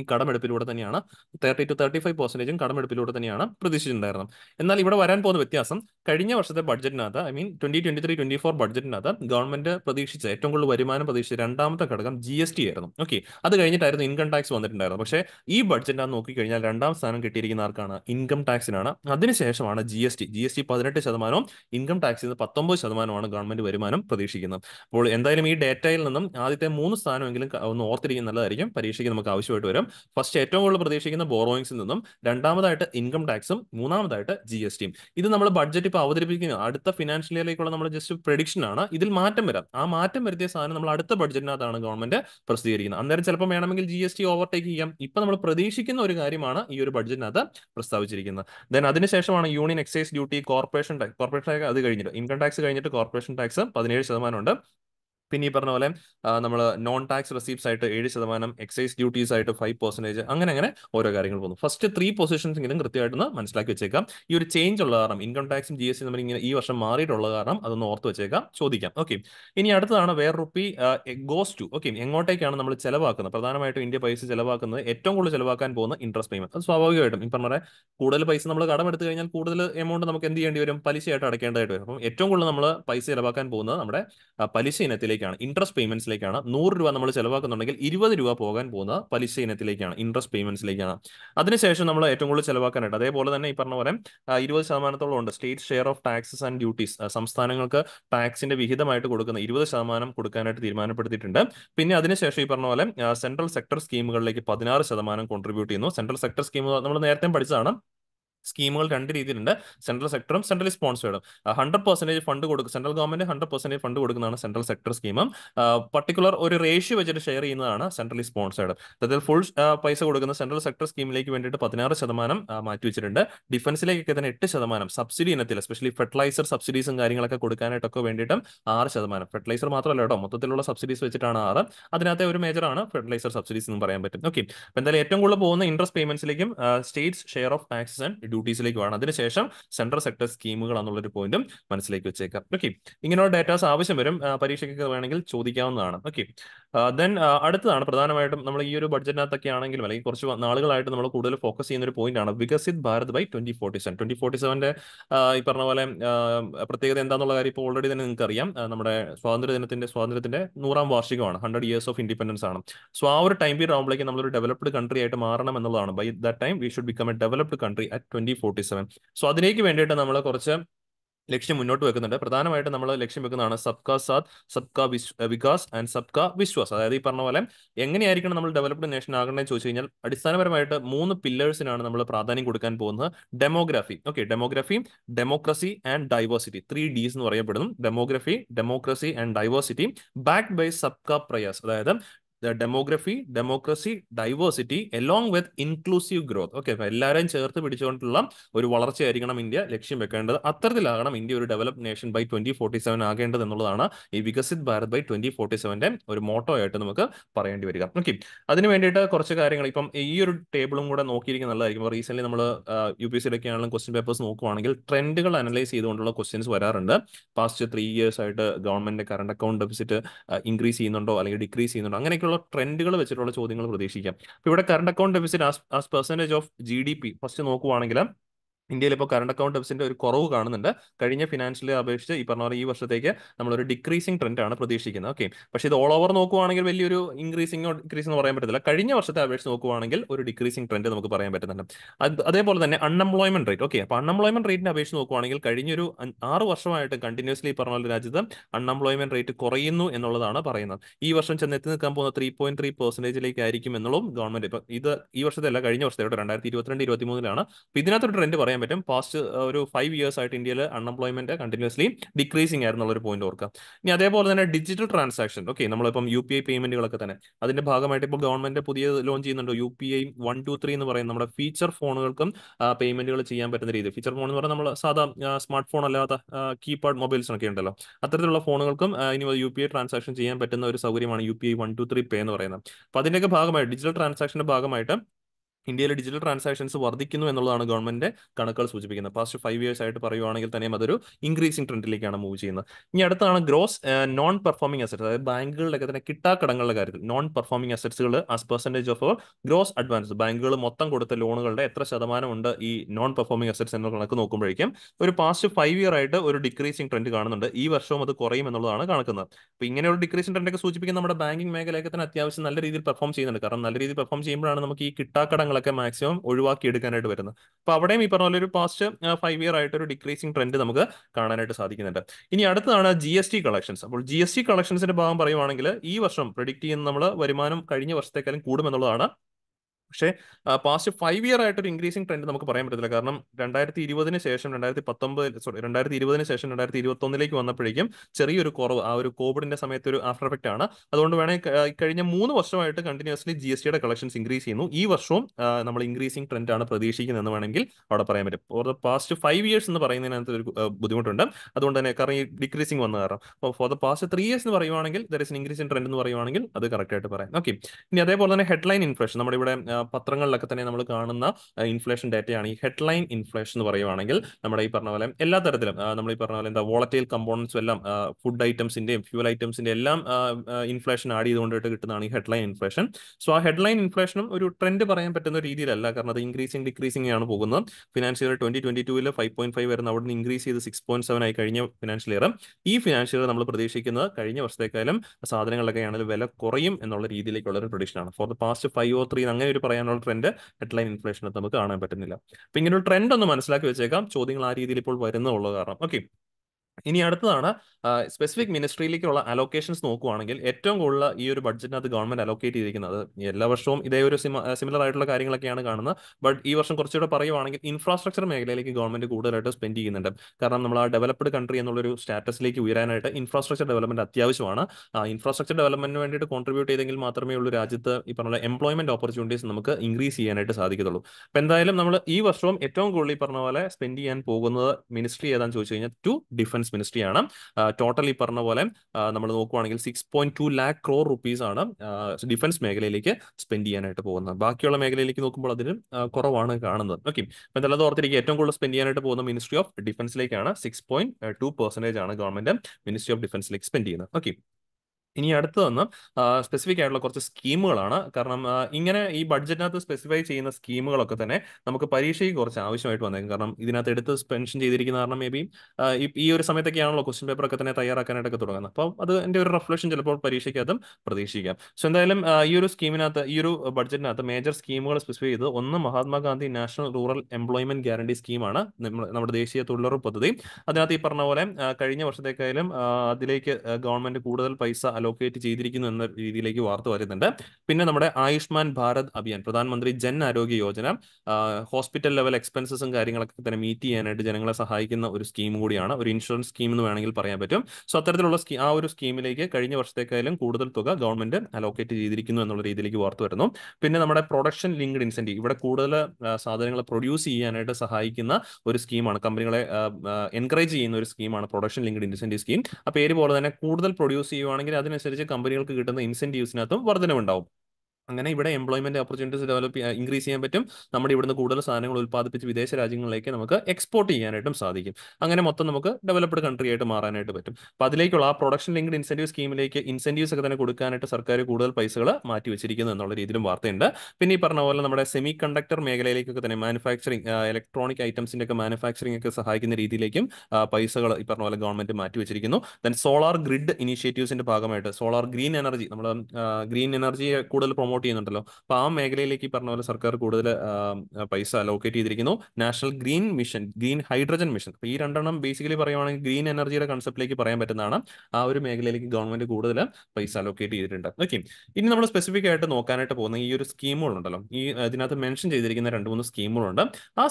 ഈ കടമെടുപ്പിലൂടെ തന്നെയാണ് തേർട്ടി ടു തേർട്ടി ഫൈവ് പെർസെൻറ്റേജും കടമെടുപ്പിലൂടെ തന്നെയാണ് പ്രതീക്ഷിച്ചിട്ടുണ്ടായിരുന്നത് എന്നാൽ ഇവിടെ വരാൻ പോകുന്ന വ്യത്യാസം കഴിഞ്ഞ വർഷത്തെ ബഡ്ജറ്റിനകത്ത് I mean twenty twenty three twenty four ബഡ്ജറ്റിനകത്ത് ഗവൺമെന്റ് പ്രതീക്ഷിച്ച ഏറ്റവും കൂടുതൽ വരുമാനം പ്രതീക്ഷിച്ച രണ്ടാമത്തെ ഘടകം ജി എസ് ടി ആയിരുന്നു ഓക്കെ അത് കഴിഞ്ഞിട്ടായിരുന്നു ഇൻകം ടാക്സ് വന്നിട്ടുണ്ടായിരുന്നു പക്ഷേ ഈ ബഡ്ജറ്റിനകത്ത് നോക്കിക്കഴിഞ്ഞാൽ രണ്ടാം സ്ഥാനം കിട്ടിയിരിക്കുന്ന ആർക്കാണ് ഇൻകം ടാക്സിനാണ് അതിനുശേഷമാണ് G S T G S T പതിനെട്ട് ശതമാനവും ഇൻകം ടാക്സിൽ നിന്ന് പത്തൊമ്പത് ശതമാനമാണ് ഗവൺമെന്റ് വരുമാനം പ്രതീക്ഷിക്കുന്നത് അപ്പോൾ എന്തായാലും ഈ ഡേറ്റയിൽ നിന്നും ആദ്യത്തെ മൂന്ന് സ്ഥാനമെങ്കിലും ഒന്ന് ഓർത്തിരിക്കുന്ന നല്ലതായിരിക്കും പരീക്ഷയ്ക്ക് നമുക്ക് ആവശ്യമായിട്ട് വരും പകരം ഫസ്റ്റ് ഏറ്റവും കൂടുതൽ പ്രതീക്ഷിക്കുന്ന ബോറോയിങ്സിൽ നിന്നും രണ്ടാമതായിട്ട് ഇൻകം ടാക്സും മൂന്നാമതായിട്ട് ജി എസ് ടിയും ഇത് നമ്മൾ ബഡ്ജറ്റ് ഇപ്പോൾ അവതരിപ്പിക്കുന്നത് അടുത്ത ഫിനാൻഷ്യൽ ഇയറിലേക്കുള്ള നമ്മുടെ ജസ്റ്റ് പ്രഡിക്ഷൻ ആണ് ഇതിൽ മാറ്റം വരാം ആ മാറ്റം വരുത്തിയ സാധനം നമ്മൾ അടുത്ത ബഡ്ജറ്റിനകത്താണ് ഗവൺമെന്റ് പ്രസിദ്ധീകരിക്കുന്നത് അന്നേരം ചിലപ്പോൾ വേണമെങ്കിൽ ജി എസ് ടി ഓവർടേക്ക് ചെയ്യാം ഇപ്പം നമ്മൾ പ്രതീക്ഷിക്കുന്ന ഒരു കാര്യമാണ് ഈ ഒരു ബഡ്ജറ്റിനകത്ത് പ്രസ്താവിച്ചിരിക്കുന്നത് ദെൻ അതിനുശേഷമാണ് union excise duty corporation tax corporation tax അത് കഴിഞ്ഞിട്ട് ഇൻകം ടാക്സ് കഴിഞ്ഞിട്ട് കോർപ്പറേഷൻ ടാക്സ് പതിനേഴ് ശതമാനം ഉണ്ട് പിന്നെ ഈ പറഞ്ഞ പോലെ നമ്മൾ നോൺ ടാക്സ് റെസീപ്സ് ആയിട്ട് ഏഴ് ശതമാനം എക്സൈസ് ഡ്യൂട്ടീസ് ആയിട്ട് ഫൈവ് പെർസെൻറ്റേജ് അങ്ങനെ അങ്ങനെ ഓരോ കാര്യങ്ങൾ പോകുന്നു ഫസ്റ്റ് ത്രീ പൊസിഷൻസ് എങ്കിലും കൃത്യമായിട്ടൊന്ന് മനസ്സിലാക്കി വെച്ചേക്കാം ഈ ഒരു ചേഞ്ച് ഉള്ള കാരണം ഇൻകം ടാക്സും ജി എസ് സി നമ്മൾ ഈ വർഷം മാറിയിട്ടുള്ള കാരണം അതൊന്ന് ഓർത്ത് വെച്ചേക്കാം ചോദിക്കാം ഓക്കെ ഇനി അടുത്തതാണ് where rupee goes to okay എങ്ങോട്ടേക്കാണ് നമ്മൾ ചിലവാക്കുന്നത് പ്രധാനമായിട്ടും ഇന്ത്യ പൈസ ചിലവാക്കുന്നത് ഏറ്റവും കൂടുതൽ ചിലവാക്കാൻ പോകുന്ന ഇൻട്രസ്റ്റ് പേയ്മെന്റ് അത് സ്വാഭാവികമായിട്ടും ഈ പറഞ്ഞ കൂടുതൽ പൈസ നമ്മൾ കടം എടുത്തു കഴിഞ്ഞാൽ കൂടുതൽ എമൗണ്ട് നമുക്ക് എന്ത് ചെയ്യേണ്ടി വരും പലിശയായിട്ട് അടക്കേണ്ടതായിട്ട് വരും അപ്പം ഏറ്റവും കൂടുതൽ നമ്മൾ പൈസ ചിലവാക്കാൻ പോകുന്നത് നമ്മുടെ പലിശ ഇനത്തിലേക്ക് ഇനത്തിലേക്കാണ് ഇൻട്രസ്റ്റ് പേയ്മെന്റ്സിലേക്കാണ് നൂറ് രൂപ നമ്മൾ ചിലവാക്കുന്നുണ്ടെങ്കിൽ ഇരുപത് രൂപ പോകാൻ പോകുന്ന പലിശ ഇനത്തിലേക്കാണ് ഇൻട്രസ്റ്റ് പേയ്മെന്റ്സിലേക്കാണ് അതിനുശേഷം നമ്മൾ ഏറ്റവും കൂടുതൽ ചിലവാക്കാനായിട്ട് അതേപോലെ തന്നെ ഈ പറഞ്ഞ പോലെ ഇരുപത് ശതമാനത്തോളം ഉണ്ട് state share of taxes and duties സംസ്ഥാനങ്ങൾക്ക് ടാക്സിന്റെ വിഹിതമായിട്ട് കൊടുക്കുന്ന ഇരുപത് ശതമാനം കൊടുക്കാനായിട്ട് തീരുമാനപ്പെടുത്തിയിട്ടുണ്ട് പിന്നെ അതിനുശേഷം ഈ പറഞ്ഞ പോലെ സെൻട്രൽ സെക്ടർ സ്കീമുകളിലേക്ക് പതിനാറ് ശതമാനം കോൺട്രിബ്യൂട്ട് ചെയ്യുന്നു സെൻട്രൽ സെക്ടർ സ്കീം നമ്മൾ നേരത്തെ പഠിച്ചതാണ് സ്കീമുകൾ രണ്ട് രീതിയിലുണ്ട് സെൻട്രൽ സെക്ടറും സെൻട്രൽ സ്പോൺസേഡും ഹൺഡ്രഡ് പെർസെൻറ്റേജ് ഫണ്ട് കൊടുക്കും central government hundred percentage fund കൊടുക്കുന്നതാണ് സെൻട്രൽ സെക്ടർ സ്കീമും പർട്ടിക്കുലർ ഒരു റേഷ്യോ വെച്ചിട്ട് ഷെയർ ചെയ്യുന്നതാണ് സെൻട്രലി സ്പോൺസേഡ് അതായത് ഫുൾ പൈസ കൊടുക്കുന്ന സെൻട്രൽ സെക്ടർ സ്കീമിലേക്ക് വേണ്ടിയിട്ട് പതിനാറ് ശതമാനം വെച്ചിട്ടുണ്ട് ഡിഫൻസിലേക്കൊക്കെ തന്നെ എട്ട് ശതമാനം സബ്സിഡി ഇനത്തിൽ എസ്പെഷ്യലി ഫെർട്ടിലൈസർ സബ്സിഡീസും കാര്യങ്ങളൊക്കെ കൊടുക്കാനായിട്ടൊക്കെ വേണ്ടിയിട്ടും ആറ് ശതമാനം ഫെർട്ടിലൈസർ മാത്രമല്ല കേട്ടോ മൊത്തത്തിലുള്ള സബ്സിഡീസ് വെച്ചിട്ടാണ് ആറ് അതിനകത്ത് ഒരു മേജറാണ് ഫെർട്ടിലൈസർ സബ്സിഡീസ് എന്ന് പറയാൻ പറ്റും ഓക്കെ എന്തായാലും ഏറ്റവും കൂടുതൽ പോകുന്ന ഇൻട്രസ്റ്റ് പേയ്മെന്റ്സിലേക്കും states share of taxes and ഡ്യൂട്ടീസിലേക്ക് വേണം അതിനുശേഷം സെൻട്രൽ സെക്ടർ സ്കീമുകൾ എന്നുള്ളൊരു പോയിന്റും മനസ്സിലേക്ക് വെച്ചേക്കാം ഓക്കെ ഇങ്ങനെയുള്ള ഡേറ്റാസ് ആവശ്യം വരും പരീക്ഷയ്ക്ക് വേണമെങ്കിൽ ചോദിക്കാവുന്നതാണ് ഓക്കെ ദെൻ അടുത്തതാണ് പ്രധാനമായിട്ടും നമ്മൾ ഈ ഒരു ബഡ്ജറ്റിനകത്തൊക്കെ ആണെങ്കിലും അല്ലെങ്കിൽ കുറച്ച് നാളുകളായിട്ട് നമ്മൾ കൂടുതൽ ഫോക്കസ് ചെയ്യുന്ന ഒരു പോയിന്റ് ആണ് Viksit Bharat by twenty forty seven twenty forty സെവന്റെ ഈ പറഞ്ഞ പോലെ പ്രത്യേകത എന്താണെന്നുള്ള കാര്യം ഇപ്പോൾ ഓൾറെഡി തന്നെ നിങ്ങൾക്ക് അറിയാം നമ്മുടെ സ്വാതന്ത്ര്യ ദിനത്തിന്റെ സ്വാതന്ത്ര്യത്തിന്റെ നൂറാം വാർഷികമാണ് ഹൺഡ്രഡ് ഇയേഴ്സ് ഓഫ് ഇൻഡിപെൻഡൻസ് ആണ് സോ ആ ഒരു ടൈം പീരീഡ് ആകുമ്പോഴേക്കും നമ്മളൊരു ഡെവലപ്ഡ് കൺട്രി ആയിട്ട് മാറണം എന്നുള്ളതാണ് by that time we should become a developed country at twenty forty seven so അതിലേക്ക് വേണ്ടിയിട്ട് നമ്മൾ കുറച്ച് ലക്ഷ്യം മുന്നോട്ട് വെക്കുന്നുണ്ട് പ്രധാനമായിട്ട് നമ്മൾ ലക്ഷ്യം വെക്കുന്നതാണ് സബ്കാ സാത് സബ്കാ വികാസ് ആൻഡ് സബ്കാ വിശ്വാസ് അതായത് ഈ പറഞ്ഞ പോലെ എങ്ങനെയായിരിക്കണം നമ്മൾ ഡെവലപ്ഡ് നേഷൻ ആകണമെന്ന് ചോദിച്ചു കഴിഞ്ഞാൽ അടിസ്ഥാനപരമായിട്ട് മൂന്ന് പില്ലേഴ്സിനാണ് നമ്മൾ പ്രാധാന്യം കൊടുക്കാൻ പോകുന്നത് demography okay demography democracy and diversity three Ds എന്ന് പറയപ്പെടുന്നു demography democracy and diversity back by Sabka Prayas അതായത് the demography democracy diversity along with inclusive growth okay അപ്പൊ എല്ലാവരെയും ചേർത്ത് പിടിച്ചുകൊണ്ടുള്ള ഒരു വളർച്ചയായിരിക്കണം ഇന്ത്യ ലക്ഷ്യം വെക്കേണ്ടത് അത്തരത്തിലാകണം ഇന്ത്യ ഒരു developed nation by twenty forty seven ആകേണ്ടത് എന്നുള്ളതാണ് ഈ Viksit Bharat by twenty forty സെവന്റെ ഒരു മോട്ടോ ആയിട്ട് നമുക്ക് പറയേണ്ടി വരിക ഓക്കെ അതിന് വേണ്ടിയിട്ട് കുറച്ച് കാര്യങ്ങൾ ഇപ്പം ഈ ഒരു ടേബിളും കൂടെ നോക്കിയിരിക്കുന്ന നല്ലതായിരിക്കും റീസെന്റ് നമ്മൾ യു പി എസ് സിയിലൊക്കെ ആണെങ്കിലും ക്വസ്റ്റ്യൻ പേപ്പേഴ്സ് നോക്കുവാണെങ്കിൽ ട്രെൻഡുകൾ അനലൈസ് ചെയ്തുകൊണ്ടുള്ള ക്വസ്റ്റ്യൻസ് വരാറുണ്ട് പാസ്റ്റ് ത്രീ ഇയേഴ്സ് ആയിട്ട് government current account deficit increase ചെയ്യുന്നുണ്ടോ അല്ലെങ്കിൽ ഡിക്രീസ് ചെയ്യുന്നുണ്ടോ അങ്ങനെയൊക്കെയുള്ള രീതിയിലുള്ള ട്രെൻഡുകൾ വെച്ചിട്ടുള്ള ചോദ്യങ്ങൾ പ്രതീക്ഷിക്കാം ഇവിടെ current account deficit as percentage of G D P first നോക്കുവാണെങ്കിൽ ഇന്ത്യയിൽ ഇപ്പോൾ കറണ്ട് അക്കൗണ്ട് ഡെപ്സിന്റെ ഒരു കുറവ് കാണുന്നുണ്ട് കഴിഞ്ഞ ഫിനാൻഷ്യൽ അപേക്ഷിച്ച് ഈ പറഞ്ഞ പോലെ ഈ വർഷത്തേക്ക് നമ്മളൊരു ഡിക്രീസിംഗ് ട്രെൻഡ് ആണ് പ്രതീക്ഷിക്കുന്നത് ഓക്കെ പക്ഷേ ഇത് ഓൾ ഓവർ നോക്കുവാണെങ്കിൽ വലിയൊരു ഇൻക്രീസിംഗ് ഡിക്രീസ് എന്ന് പറയാൻ പറ്റത്തില്ല കഴിഞ്ഞ വർഷത്തെ അപേക്ഷിച്ച് നോക്കുവാണെങ്കിൽ ഒരു ഡിക്രീസിംഗ് ട്രെൻഡ് നമുക്ക് പറയാൻ പറ്റുന്നുണ്ട് അതേപോലെ തന്നെ അൺഎംപ്ലോയ്മെന്റ് റേറ്റ് ഓക്കെ അപ്പോൾ അൺഎംപ്ലോയ്മെന്റ് റേറ്റിനെ അപേക്ഷിച്ച് നോക്കുവാണെങ്കിൽ കഴിഞ്ഞൊരു ആറ് വർഷമായിട്ട് കണ്ടിന്യൂസ്ലി ഈ പറഞ്ഞ പോലെ രാജ്യത്ത് അൺഎംപ്ലോയ്മെന്റ് റേറ്റ് കുറയുന്നു എന്നുള്ളതാണ് പറയുന്നത് ഈ വർഷം ചെന്നെത്തി നിൽക്കാൻ പോകുന്ന ത്രീ പോയിന്റ് ത്രീ പെർസെൻറ്റേജിലേക്ക് ആയിരിക്കും എന്നുള്ളതും ഗവൺമെന്റ് ഇപ്പം ഇത് ഈ വർഷത്തെ അല്ല കഴിഞ്ഞ വർഷത്തെ രണ്ടായിരത്തി ഇരുപത്തിരണ്ട് ഇരുപത്തി മൂന്നിലാണ് ഇതിനകത്തൊരു ട്രെൻഡ് പറയാം പറയാൻ പറ്റും പാസ്റ്റ് ഒരു ഫൈവ് ഇയേഴ്സ് ആയിട്ട് ഇന്ത്യയിൽ അൺഎംപ്ലോയ്മെന്റ് കണ്ടിന്യൂസ്ലി ഡിക്രീസിംഗ് ആയിരുന്നുള്ള ഒരു പോയിന്റ് ഓർക്കുക ഇനി അതേപോലെ തന്നെ ഡിജിറ്റൽ ട്രാൻസാക്ഷൻ ഓക്കെ നമ്മളിപ്പം യു പി ഐ പേയ്മെന്റുകളൊക്കെ തന്നെ അതിന്റെ ഭാഗമായിട്ട് ഇപ്പോൾ ഗവൺമെന്റ് പുതിയ ലോഞ്ച് ചെയ്യുന്നുണ്ട് U P I one two three എന്ന് പറയുന്ന നമ്മുടെ ഫീച്ചർ ഫോണുകൾക്കും പേയ്മെന്റുകൾ ചെയ്യാൻ പറ്റുന്ന രീതി ഫീച്ചർ ഫോൺ എന്ന് പറഞ്ഞാൽ നമ്മൾ സാധാ സ്മാർട്ട് ഫോൺ അല്ലാത്ത കീപാഡ് മൊബൈൽസിനൊക്കെ ഉണ്ടല്ലോ അത്തരത്തിലുള്ള ഫോണുകൾക്കും ഇനി യു പി ഐ ട്രാൻസാക്ഷൻ ചെയ്യാൻ പറ്റുന്ന ഒരു സൗകര്യമാണ് U P I one two three pay എന്ന് പറയുന്നത് അപ്പൊ അതിന്റെയൊക്കെ ഭാഗമായിട്ട് ഡിജിറ്റൽ ട്രാൻസാക്ഷന്റെ ഭാഗമായിട്ട് ഇന്ത്യയിലെ ഡിജിറ്റൽ ട്രാൻസാക്ഷൻസ് വർദ്ധിക്കുന്നു എന്നുള്ളതാണ് ഗവൺമെന്റ് കണക്കുകൾ സൂചിപ്പിക്കുന്നത് പാസ്റ്റ് ഫൈവ് ഇയേഴ്സ് ആയിട്ട് പറയുവാണെങ്കിൽ തന്നെയും അതൊരു ഇൻക്രീസിംഗ് ട്രെൻഡിലേക്കാണ് മൂവ് ചെയ്യുന്നത് ഇനി അടുത്താണ് ഗ്രോസ് നോൺ പെർഫോമിംഗ് അസറ്റ്സ് അതായത് ബാങ്കുകളിലൊക്കെ തന്നെ കിട്ടാക്കടങ്ങളുടെ കാര്യത്തിൽ നോൺ പെർഫോമിംഗ് അസറ്റ്സുകൾ as percentage of gross advance ബാങ്കുകൾ മൊത്തം കൊടുത്ത ലോണുകളുടെ എത്ര ശതമാനം ഉണ്ട് ഈ നോൺ പെർഫോമിംഗ് അസറ്റ്സ് എന്ന കണക്ക് നോക്കുമ്പോഴേക്കും ഒരു പാസ്റ്റ് ഫൈവ് ഇയർ ആയിട്ട് ഒരു ഡിക്രീസിംഗ് ട്രെൻഡ് കാണുന്നുണ്ട് ഈ വർഷവും അത് കുറയും എന്നുള്ളതാണ് കണക്കുന്നത് അപ്പോൾ ഇങ്ങനെ ഒരു ഡിക്രീസിംഗ് ട്രെൻഡൊക്കെ സൂചിപ്പിക്കുന്ന നമ്മുടെ ബാങ്കിങ് മേഖലയൊക്കെ തന്നെ അത്യാവശ്യം നല്ല രീതിയിൽ പെർഫോം ചെയ്യുന്നുണ്ട് കാരണം നല്ല രീതിയിൽ പെർഫോം ചെയ്യുമ്പോഴാണ് നമുക്ക് ഈ കിട്ടാക്കടങ്ങൾ കാര്യങ്ങളൊക്കെ മാക്സിമം ഒഴിവാക്കി എടുക്കാനായിട്ട് വരുന്നത് അപ്പോൾ അവിടെയും ഈ പറഞ്ഞ പോലെ ഒരു പാസ്റ്റ് ഫൈവ് ഇയർ ആയിട്ട് ഒരു ഡിക്രീസിംഗ് ട്രെൻഡ് നമുക്ക് കാണാനായിട്ട് സാധിക്കുന്നുണ്ട് ഇനി അടുത്തതാണ് ജി എസ് ടി കളക്ഷൻസ് അപ്പോൾ ജി എസ് ടി കളക്ഷൻസിന്റെ ഭാഗം പറയുവാണെങ്കിൽ ഈ വർഷം പ്രിഡിക്ട് ചെയ്യുന്ന നമ്മൾ വരുമാനം കഴിഞ്ഞ വർഷത്തേക്കാളും കൂടുമെന്നുള്ളതാണ് പക്ഷേ പാസ്റ്റ് ഫൈവ് ഇയർ ആയിട്ട് ഒരു ഇൻക്രീസിംഗ് ട്രെൻഡ് നമുക്ക് പറയാൻ പറ്റത്തില്ല കാരണം രണ്ടായിരത്തി ഇരുപതിന് ശേഷം രണ്ടായിരത്തി പത്തൊമ്പത് സോറി രണ്ടായിരത്തി ഇരുപതിന് ശേഷം രണ്ടായിരത്തി ഒന്നിലേക്ക് വന്നപ്പോഴേക്കും ചെറിയൊരു കുറവ് ആ ഒരു കോവിഡിന്റെ സമയത്ത് ഒരു ആഫ്റ്റർ എഫക്റ്റ് ആണ് അതുകൊണ്ട് വേണമെങ്കിൽ കഴിഞ്ഞ മൂന്ന് വർഷമായിട്ട് കണ്ടിന്യൂസ്ലി ജി എസ് ടിയുടെ കളക്ഷൻസ് ഇൻക്രീസ് ചെയ്യുന്നു ഈ വർഷവും നമ്മൾ ഇൻക്രീസിംഗ് ട്രെൻഡ് ആണ് എന്ന് വേണമെങ്കിൽ അവിടെ പറയാൻ പറ്റും for the past five years എന്ന് പറയുന്നതിനകത്ത് ഒരു ബുദ്ധിമുട്ടുണ്ട് അതുകൊണ്ട് തന്നെ കാരണം ഈ ഡിക്രീസിംഗ് വന്ന കാരണം അപ്പോൾ for the past three years എന്ന് പറയുവാണെങ്കിൽ ദർ ഇസ് ഇൻക്രീസിംഗ് ട്രെൻഡ് എന്ന് പറയുവാണെങ്കിൽ അത് കറക്റ്റ് ആയിട്ട് പറയാം ഓക്കെ ഇനി അതേപോലെ തന്നെ ഹെഡ്ലൈൻ ഇൻഫ്ലേഷൻ നമ്മുടെ ഇവിടെ പത്രങ്ങളിലൊക്കെ തന്നെ നമ്മൾ കാണുന്ന ഇൻഫ്ലേഷൻ ഡേറ്റയാണ് ഈ ഹെഡ്ലൈൻ ഇൻഫ്ലേഷൻ എന്ന് പറയുവാണെങ്കിൽ നമ്മുടെ ഈ പറഞ്ഞ പോലെ എല്ലാ തരത്തിലും നമ്മൾ ഈ പറഞ്ഞ പോലെ എന്താ വോളറ്റൈൽ കമ്പോണൻസും എല്ലാം ഫുഡ് ഐറ്റംസിന്റെയും ഫ്യൂൽ ഐറ്റംസിന്റെ എല്ലാം ഇൻഫ്ലേഷൻ ആഡ് ചെയ്തുകൊണ്ടിട്ട് കിട്ടുന്നതാണ് ഈ ഹെഡ്ലൈൻ ഇൻഫ്ലേഷൻ സോ ആ ഹെഡ്ലൈൻ ഇൻഫ്ലേഷനും ഒരു ട്രെൻഡ് പറയാൻ പറ്റുന്ന രീതിയിലല്ല കാരണം അത് ഇൻക്രീസിംഗ് ഡിക്രീസിംഗ് ആണ് പോകുന്നത് ഫിനാൻഷ്യൽ ഇയർ ട്വന്റി ട്വന്റി ടൂവിൽ ഫൈവ് പോയിന്റ് ഫൈവ് വരുന്ന അവിടെ നിന്ന് ഇൻക്രീസ് ചെയ്ത് സിക്സ് പോയിന്റ് സെവൻ ആയി കഴിഞ്ഞ ഫിനാൻഷ്യൽ ഇയർ ഈ ഫിനാൻഷ്യൽ ഇയർ നമ്മൾ പ്രതീക്ഷിക്കുന്നത് കഴിഞ്ഞ വർഷത്തേക്കാളും സാധനങ്ങളിലൊക്കെ ആണെങ്കിലും വില കുറയും എന്നുള്ള രീതിയിലേക്കുള്ള ഒരു പ്രൊഡിക്ഷനാണ് for the past five or three അങ്ങനെ ഒരു പറയാനുള്ള ട്രെൻഡ് ഹെഡ്ലൈൻ ഇൻഫ്ലേഷൻ നമുക്ക് കാണാൻ പറ്റുന്നില്ല അപ്പൊ ഇങ്ങനെ ഒരു ട്രെൻഡ് ഒന്ന് മനസ്സിലാക്കി വെച്ചേക്കാം ചോദ്യങ്ങൾ ആ രീതിയിൽ ഇപ്പോൾ വരുന്നുള്ള കാരണം ഓക്കെ ഇനി അടുത്തതാണ് സ്പെസിഫിക് മിനിസ്ട്രിയിലേക്കുള്ള അലോക്കേഷൻസ് നോക്കുവാണെങ്കിൽ ഏറ്റവും കൂടുതൽ ഈ ഒരു ബഡ്ജറ്റിനകത്ത് ഗവൺമെന്റ് അലോക്കേറ്റ് ചെയ്തിരിക്കുന്നത് എല്ലാ വർഷവും ഇതേ ഒരു സിമിലർ ആയിട്ടുള്ള കാര്യങ്ങളൊക്കെയാണ് കാണുന്നത് ബട്ട് ഈ വർഷം കുറച്ചുകൂടെ പറയുവാണെങ്കിൽ ഇൻഫ്രാസ്ട്രക്ചർ മേഖലയിലേക്ക് ഗവൺമെന്റ് കൂടുതലായിട്ട് സ്പെൻഡ് ചെയ്യുന്നുണ്ട് കാരണം നമ്മൾ ആ ഡെവലപ്ഡ് കൺട്രി എന്നുള്ളൊരു സ്റ്റാറ്റസിലേക്ക് ഉയരാനായിട്ട് ഇൻഫ്രാസ്ട്രക്ചർ ഡെവലപ്മെന്റ് അത്യാവശ്യമാണ് ഇൻഫ്രാസ്ട്രക്ചർ ഡെവലപ്മെന്റിന് വേണ്ടിയിട്ട് കോൺട്രിബ്യൂട്ട് ചെയ്തെങ്കിൽ മാത്രമേ ഉള്ളൂ രാജ്യത്ത് ഈ പറഞ്ഞ എംപ്ലോയ്മെന്റ് ഓപ്പർച്യൂണിറ്റീസ് നമുക്ക് ഇൻക്രീസ് ചെയ്യാനായിട്ട് സാധിക്കത്തുള്ളൂ അപ്പം എന്തായാലും നമ്മൾ ഈ വർഷവും ഏറ്റവും കൂടുതൽ ഈ പറഞ്ഞ പോലെ സ്പെൻഡ് ചെയ്യാൻ പോകുന്നത് മിനിസ്ട്രി ഏതാണെന്ന് ചോദിച്ചു കഴിഞ്ഞാൽ ടു ഡിഫൻസ് വിമൻസ് മിനിസ്ട്രിയാണ് ടോട്ടൽ ഈ പറഞ്ഞ പോലെ നമ്മൾ നോക്കുവാണെങ്കിൽ six point two lakh crore rupees ആണ് ഡിഫൻസ് മേഖലയിലേക്ക് സ്പെൻഡ് ചെയ്യാനായിട്ട് പോകുന്നത് ബാക്കിയുള്ള മേഖലയിലേക്ക് നോക്കുമ്പോൾ അതിന് കുറവാണ് കാണുന്നത് ഓക്കെ അപ്പൊ എന്തായാലും ഓർത്തിരിക്കും ഏറ്റവും കൂടുതൽ സ്പെൻഡ് ചെയ്യാനായിട്ട് പോകുന്ന മിനിസ്ട്രി ഓഫ് ഡിഫൻസിലേക്കാണ് സിക്സ് പോയിന്റ് ടു പെർസെന്റേജ് ആണ് ഗവൺമെന്റ് മിനിസ്ട്രി ഓഫ് ഡിഫൻസിലേക്ക് സ്പെൻഡ് ചെയ്യുന്നത് ഓക്കെ ഇനി അടുത്ത് വന്ന് സ്പെസിഫിക് ആയിട്ടുള്ള കുറച്ച് സ്കീമുകളാണ് കാരണം ഇങ്ങനെ ഈ ബഡ്ജറ്റിനകത്ത് സ്പെസിഫൈ ചെയ്യുന്ന സ്കീമുകളൊക്കെ തന്നെ നമുക്ക് പരീക്ഷയ്ക്ക് കുറച്ച് ആവശ്യമായിട്ട് വന്നേക്കും കാരണം ഇതിനകത്ത് എടുത്ത് പെൻഷൻ ചെയ്തിരിക്കുന്ന കാരണം മേ ബി ഈ ഒരു സമയത്തൊക്കെയാണല്ലോ ക്വസ്റ്റ്യൻ പേപ്പർ ഒക്കെ തന്നെ തയ്യാറാക്കാനായിട്ടൊക്കെ തുടങ്ങുന്നത് അപ്പോൾ അത് എൻ്റെ ഒരു റിഫ്ലക്ഷൻ ചിലപ്പോൾ പരീക്ഷയ്ക്കകത്തും പ്രതീക്ഷിക്കാം സോ എന്തായാലും ഈ ഒരു സ്കീമിനകത്ത് ഈ ഒരു ബഡ്ജറ്റിനകത്ത് മേജർ സ്കീമുകൾ സ്പെസിഫൈ ചെയ്ത് ഒന്ന് Mahatma Gandhi national rural employment guarantee സ്കീമാണ് നമ്മുടെ ദേശീയ തൊഴിലുറപ്പ് പദ്ധതി അതിനകത്ത് ഈ പറഞ്ഞ പോലെ കഴിഞ്ഞ വർഷത്തേക്കായാലും അതിലേക്ക് ഗവൺമെന്റ് കൂടുതൽ പൈസ അലോക്കേറ്റ് ചെയ്തിരിക്കുന്നു എന്ന രീതിയിലേക്ക് വാർത്ത വരുന്നുണ്ട് പിന്നെ നമ്മുടെ ആയുഷ്മാൻ ഭാരത് അഭിയാൻ പ്രധാനമന്ത്രി ജൻ ആരോഗ്യ യോജന ഹോസ്പിറ്റൽ ലെവൽ എക്സ്പെൻസസും കാര്യങ്ങളൊക്കെ തന്നെ മീറ്റ് ചെയ്യാനായിട്ട് ജനങ്ങളെ സഹായിക്കുന്ന ഒരു സ്കീം കൂടിയാണ് ഒരു ഇൻഷുറൻസ് സ്കീം എന്ന് വേണമെങ്കിൽ പറയാൻ പറ്റും സോ അത്തരത്തിലുള്ള ആ ഒരു സ്കീമിലേക്ക് കഴിഞ്ഞ വർഷത്തേക്കായാലും കൂടുതൽ തുക ഗവൺമെന്റ് അലോക്കേറ്റ് ചെയ്തിരിക്കുന്നു എന്നുള്ള രീതിയിലേക്ക് വാർത്ത വരുന്നു പിന്നെ നമ്മുടെ പ്രൊഡക്ഷൻ ലിങ്ക്ഡ് ഇൻസെന്റീവ് ഇവിടെ കൂടുതൽ സാധനങ്ങൾ പ്രൊഡ്യൂസ് ചെയ്യാനായിട്ട് സഹായിക്കുന്ന ഒരു സ്കീമാണ് കമ്പനികളെ എൻകറേജ് ചെയ്യുന്ന ഒരു സ്കീമാണ് പ്രൊഡക്ഷൻ ലിങ്ക്ഡ് ഇൻസെന്റീവ് സ്കീം ആ പേര് പോലെ തന്നെ കൂടുതൽ പ്രൊഡ്യൂസ് ചെയ്യുവാണെങ്കിൽ അതിന് അനുസരിച്ച് കമ്പനികൾക്ക് കിട്ടുന്ന ഇൻസെന്റീവ്സിനകത്തും വർധനവുണ്ടാവും അങ്ങനെ ഇവിടെ എംപ്ലോയ്മെന്റ് ഓപ്പർച്യൂണിറ്റീസ് ഡെവലപ്പ് ഇൻക്രീസ് ചെയ്യാൻ പറ്റും നമ്മുടെ ഇവിടുന്ന് കൂടുതൽ സാധനങ്ങൾ ഉൽപ്പാദിപ്പിച്ച് വിദേശ രാജ്യങ്ങളിലേക്ക് നമുക്ക് എക്സ്പോർട്ട് ചെയ്യാനായിട്ടും സാധിക്കും അങ്ങനെ മൊത്തം നമുക്ക് ഡെവലപ്ഡ് കൺട്രി ആയിട്ട് മാറാനായിട്ട് പറ്റും അപ്പൊ അതിലേക്കുള്ള ആ പ്രൊഡക്ഷൻ ലിങ്ക്ഡ് ഇൻസെന്റീവ് സ്കീമിലേക്ക് ഇൻസെന്റീവ്സ് ഒക്കെ തന്നെ കൊടുക്കാനായിട്ട് സർക്കാർ കൂടുതൽ പൈസകൾ മാറ്റി വെച്ചിരിക്കുന്നു എന്നുള്ള രീതിയിലും വാർത്തയുണ്ട് പിന്നെ ഈ പറഞ്ഞ പോലെ നമ്മുടെ സെമി കണ്ടക്ടർ മേഖലയിലേക്കൊക്കെ തന്നെ മാനുഫാക്ചറിങ് ഇലക്ട്രോണിക് ഐറ്റംസിന്റെ ഒക്കെ മാനുഫാക്ചറിംഗ് ഒക്കെ സഹായിക്കുന്ന രീതിയിലേക്കും പൈസകൾ ഈ പറഞ്ഞ പോലെ ഗവൺമെന്റ് മാറ്റി വെച്ചിരിക്കുന്നു ദെൻ സോളാർ ഗ്രിഡ് ഇനീഷ്യേറ്റീവ്സിന്റെ ഭാഗമായിട്ട് സോളാർ ഗ്രീൻ എനർജി നമ്മൾ ഗ്രീൻ എനർജിയെ കൂടുതൽ പ്രൊമോട്ട് പ്രൊമോട്ട് ചെയ്യുന്നുണ്ടല്ലോ അപ്പൊ ആ മേഖലയിലേക്ക് പറഞ്ഞ പോലെ സർക്കാർ കൂടുതൽ പൈസ അലോക്കേറ്റ് ചെയ്തിരിക്കുന്നു national green mission green hydrogen mission അപ്പൊ ഈ രണ്ടെണ്ണം ബേസിക്കലി പറയുവാണെങ്കിൽ ഗ്രീൻ എനർജിയുടെ കൺസെപ്റ്റിലേക്ക് പറയാൻ പറ്റുന്നതാണ് ആ ഒരു മേഖലയിലേക്ക് ഗവൺമെന്റ് കൂടുതൽ പൈസ അലോക്കേറ്റ് ചെയ്തിട്ടുണ്ട് ഓക്കെ ഇനി നമ്മൾ സ്പെസിഫിക് ആയിട്ട് നോക്കാനായിട്ട് പോകുന്ന ഈ ഒരു സ്കീമുകളുണ്ടല്ലോ ഈ ഇതിനകത്ത് മെൻഷൻ ചെയ്തിരിക്കുന്ന രണ്ട് മൂന്ന് സ്കീമുകളുണ്ട് ആ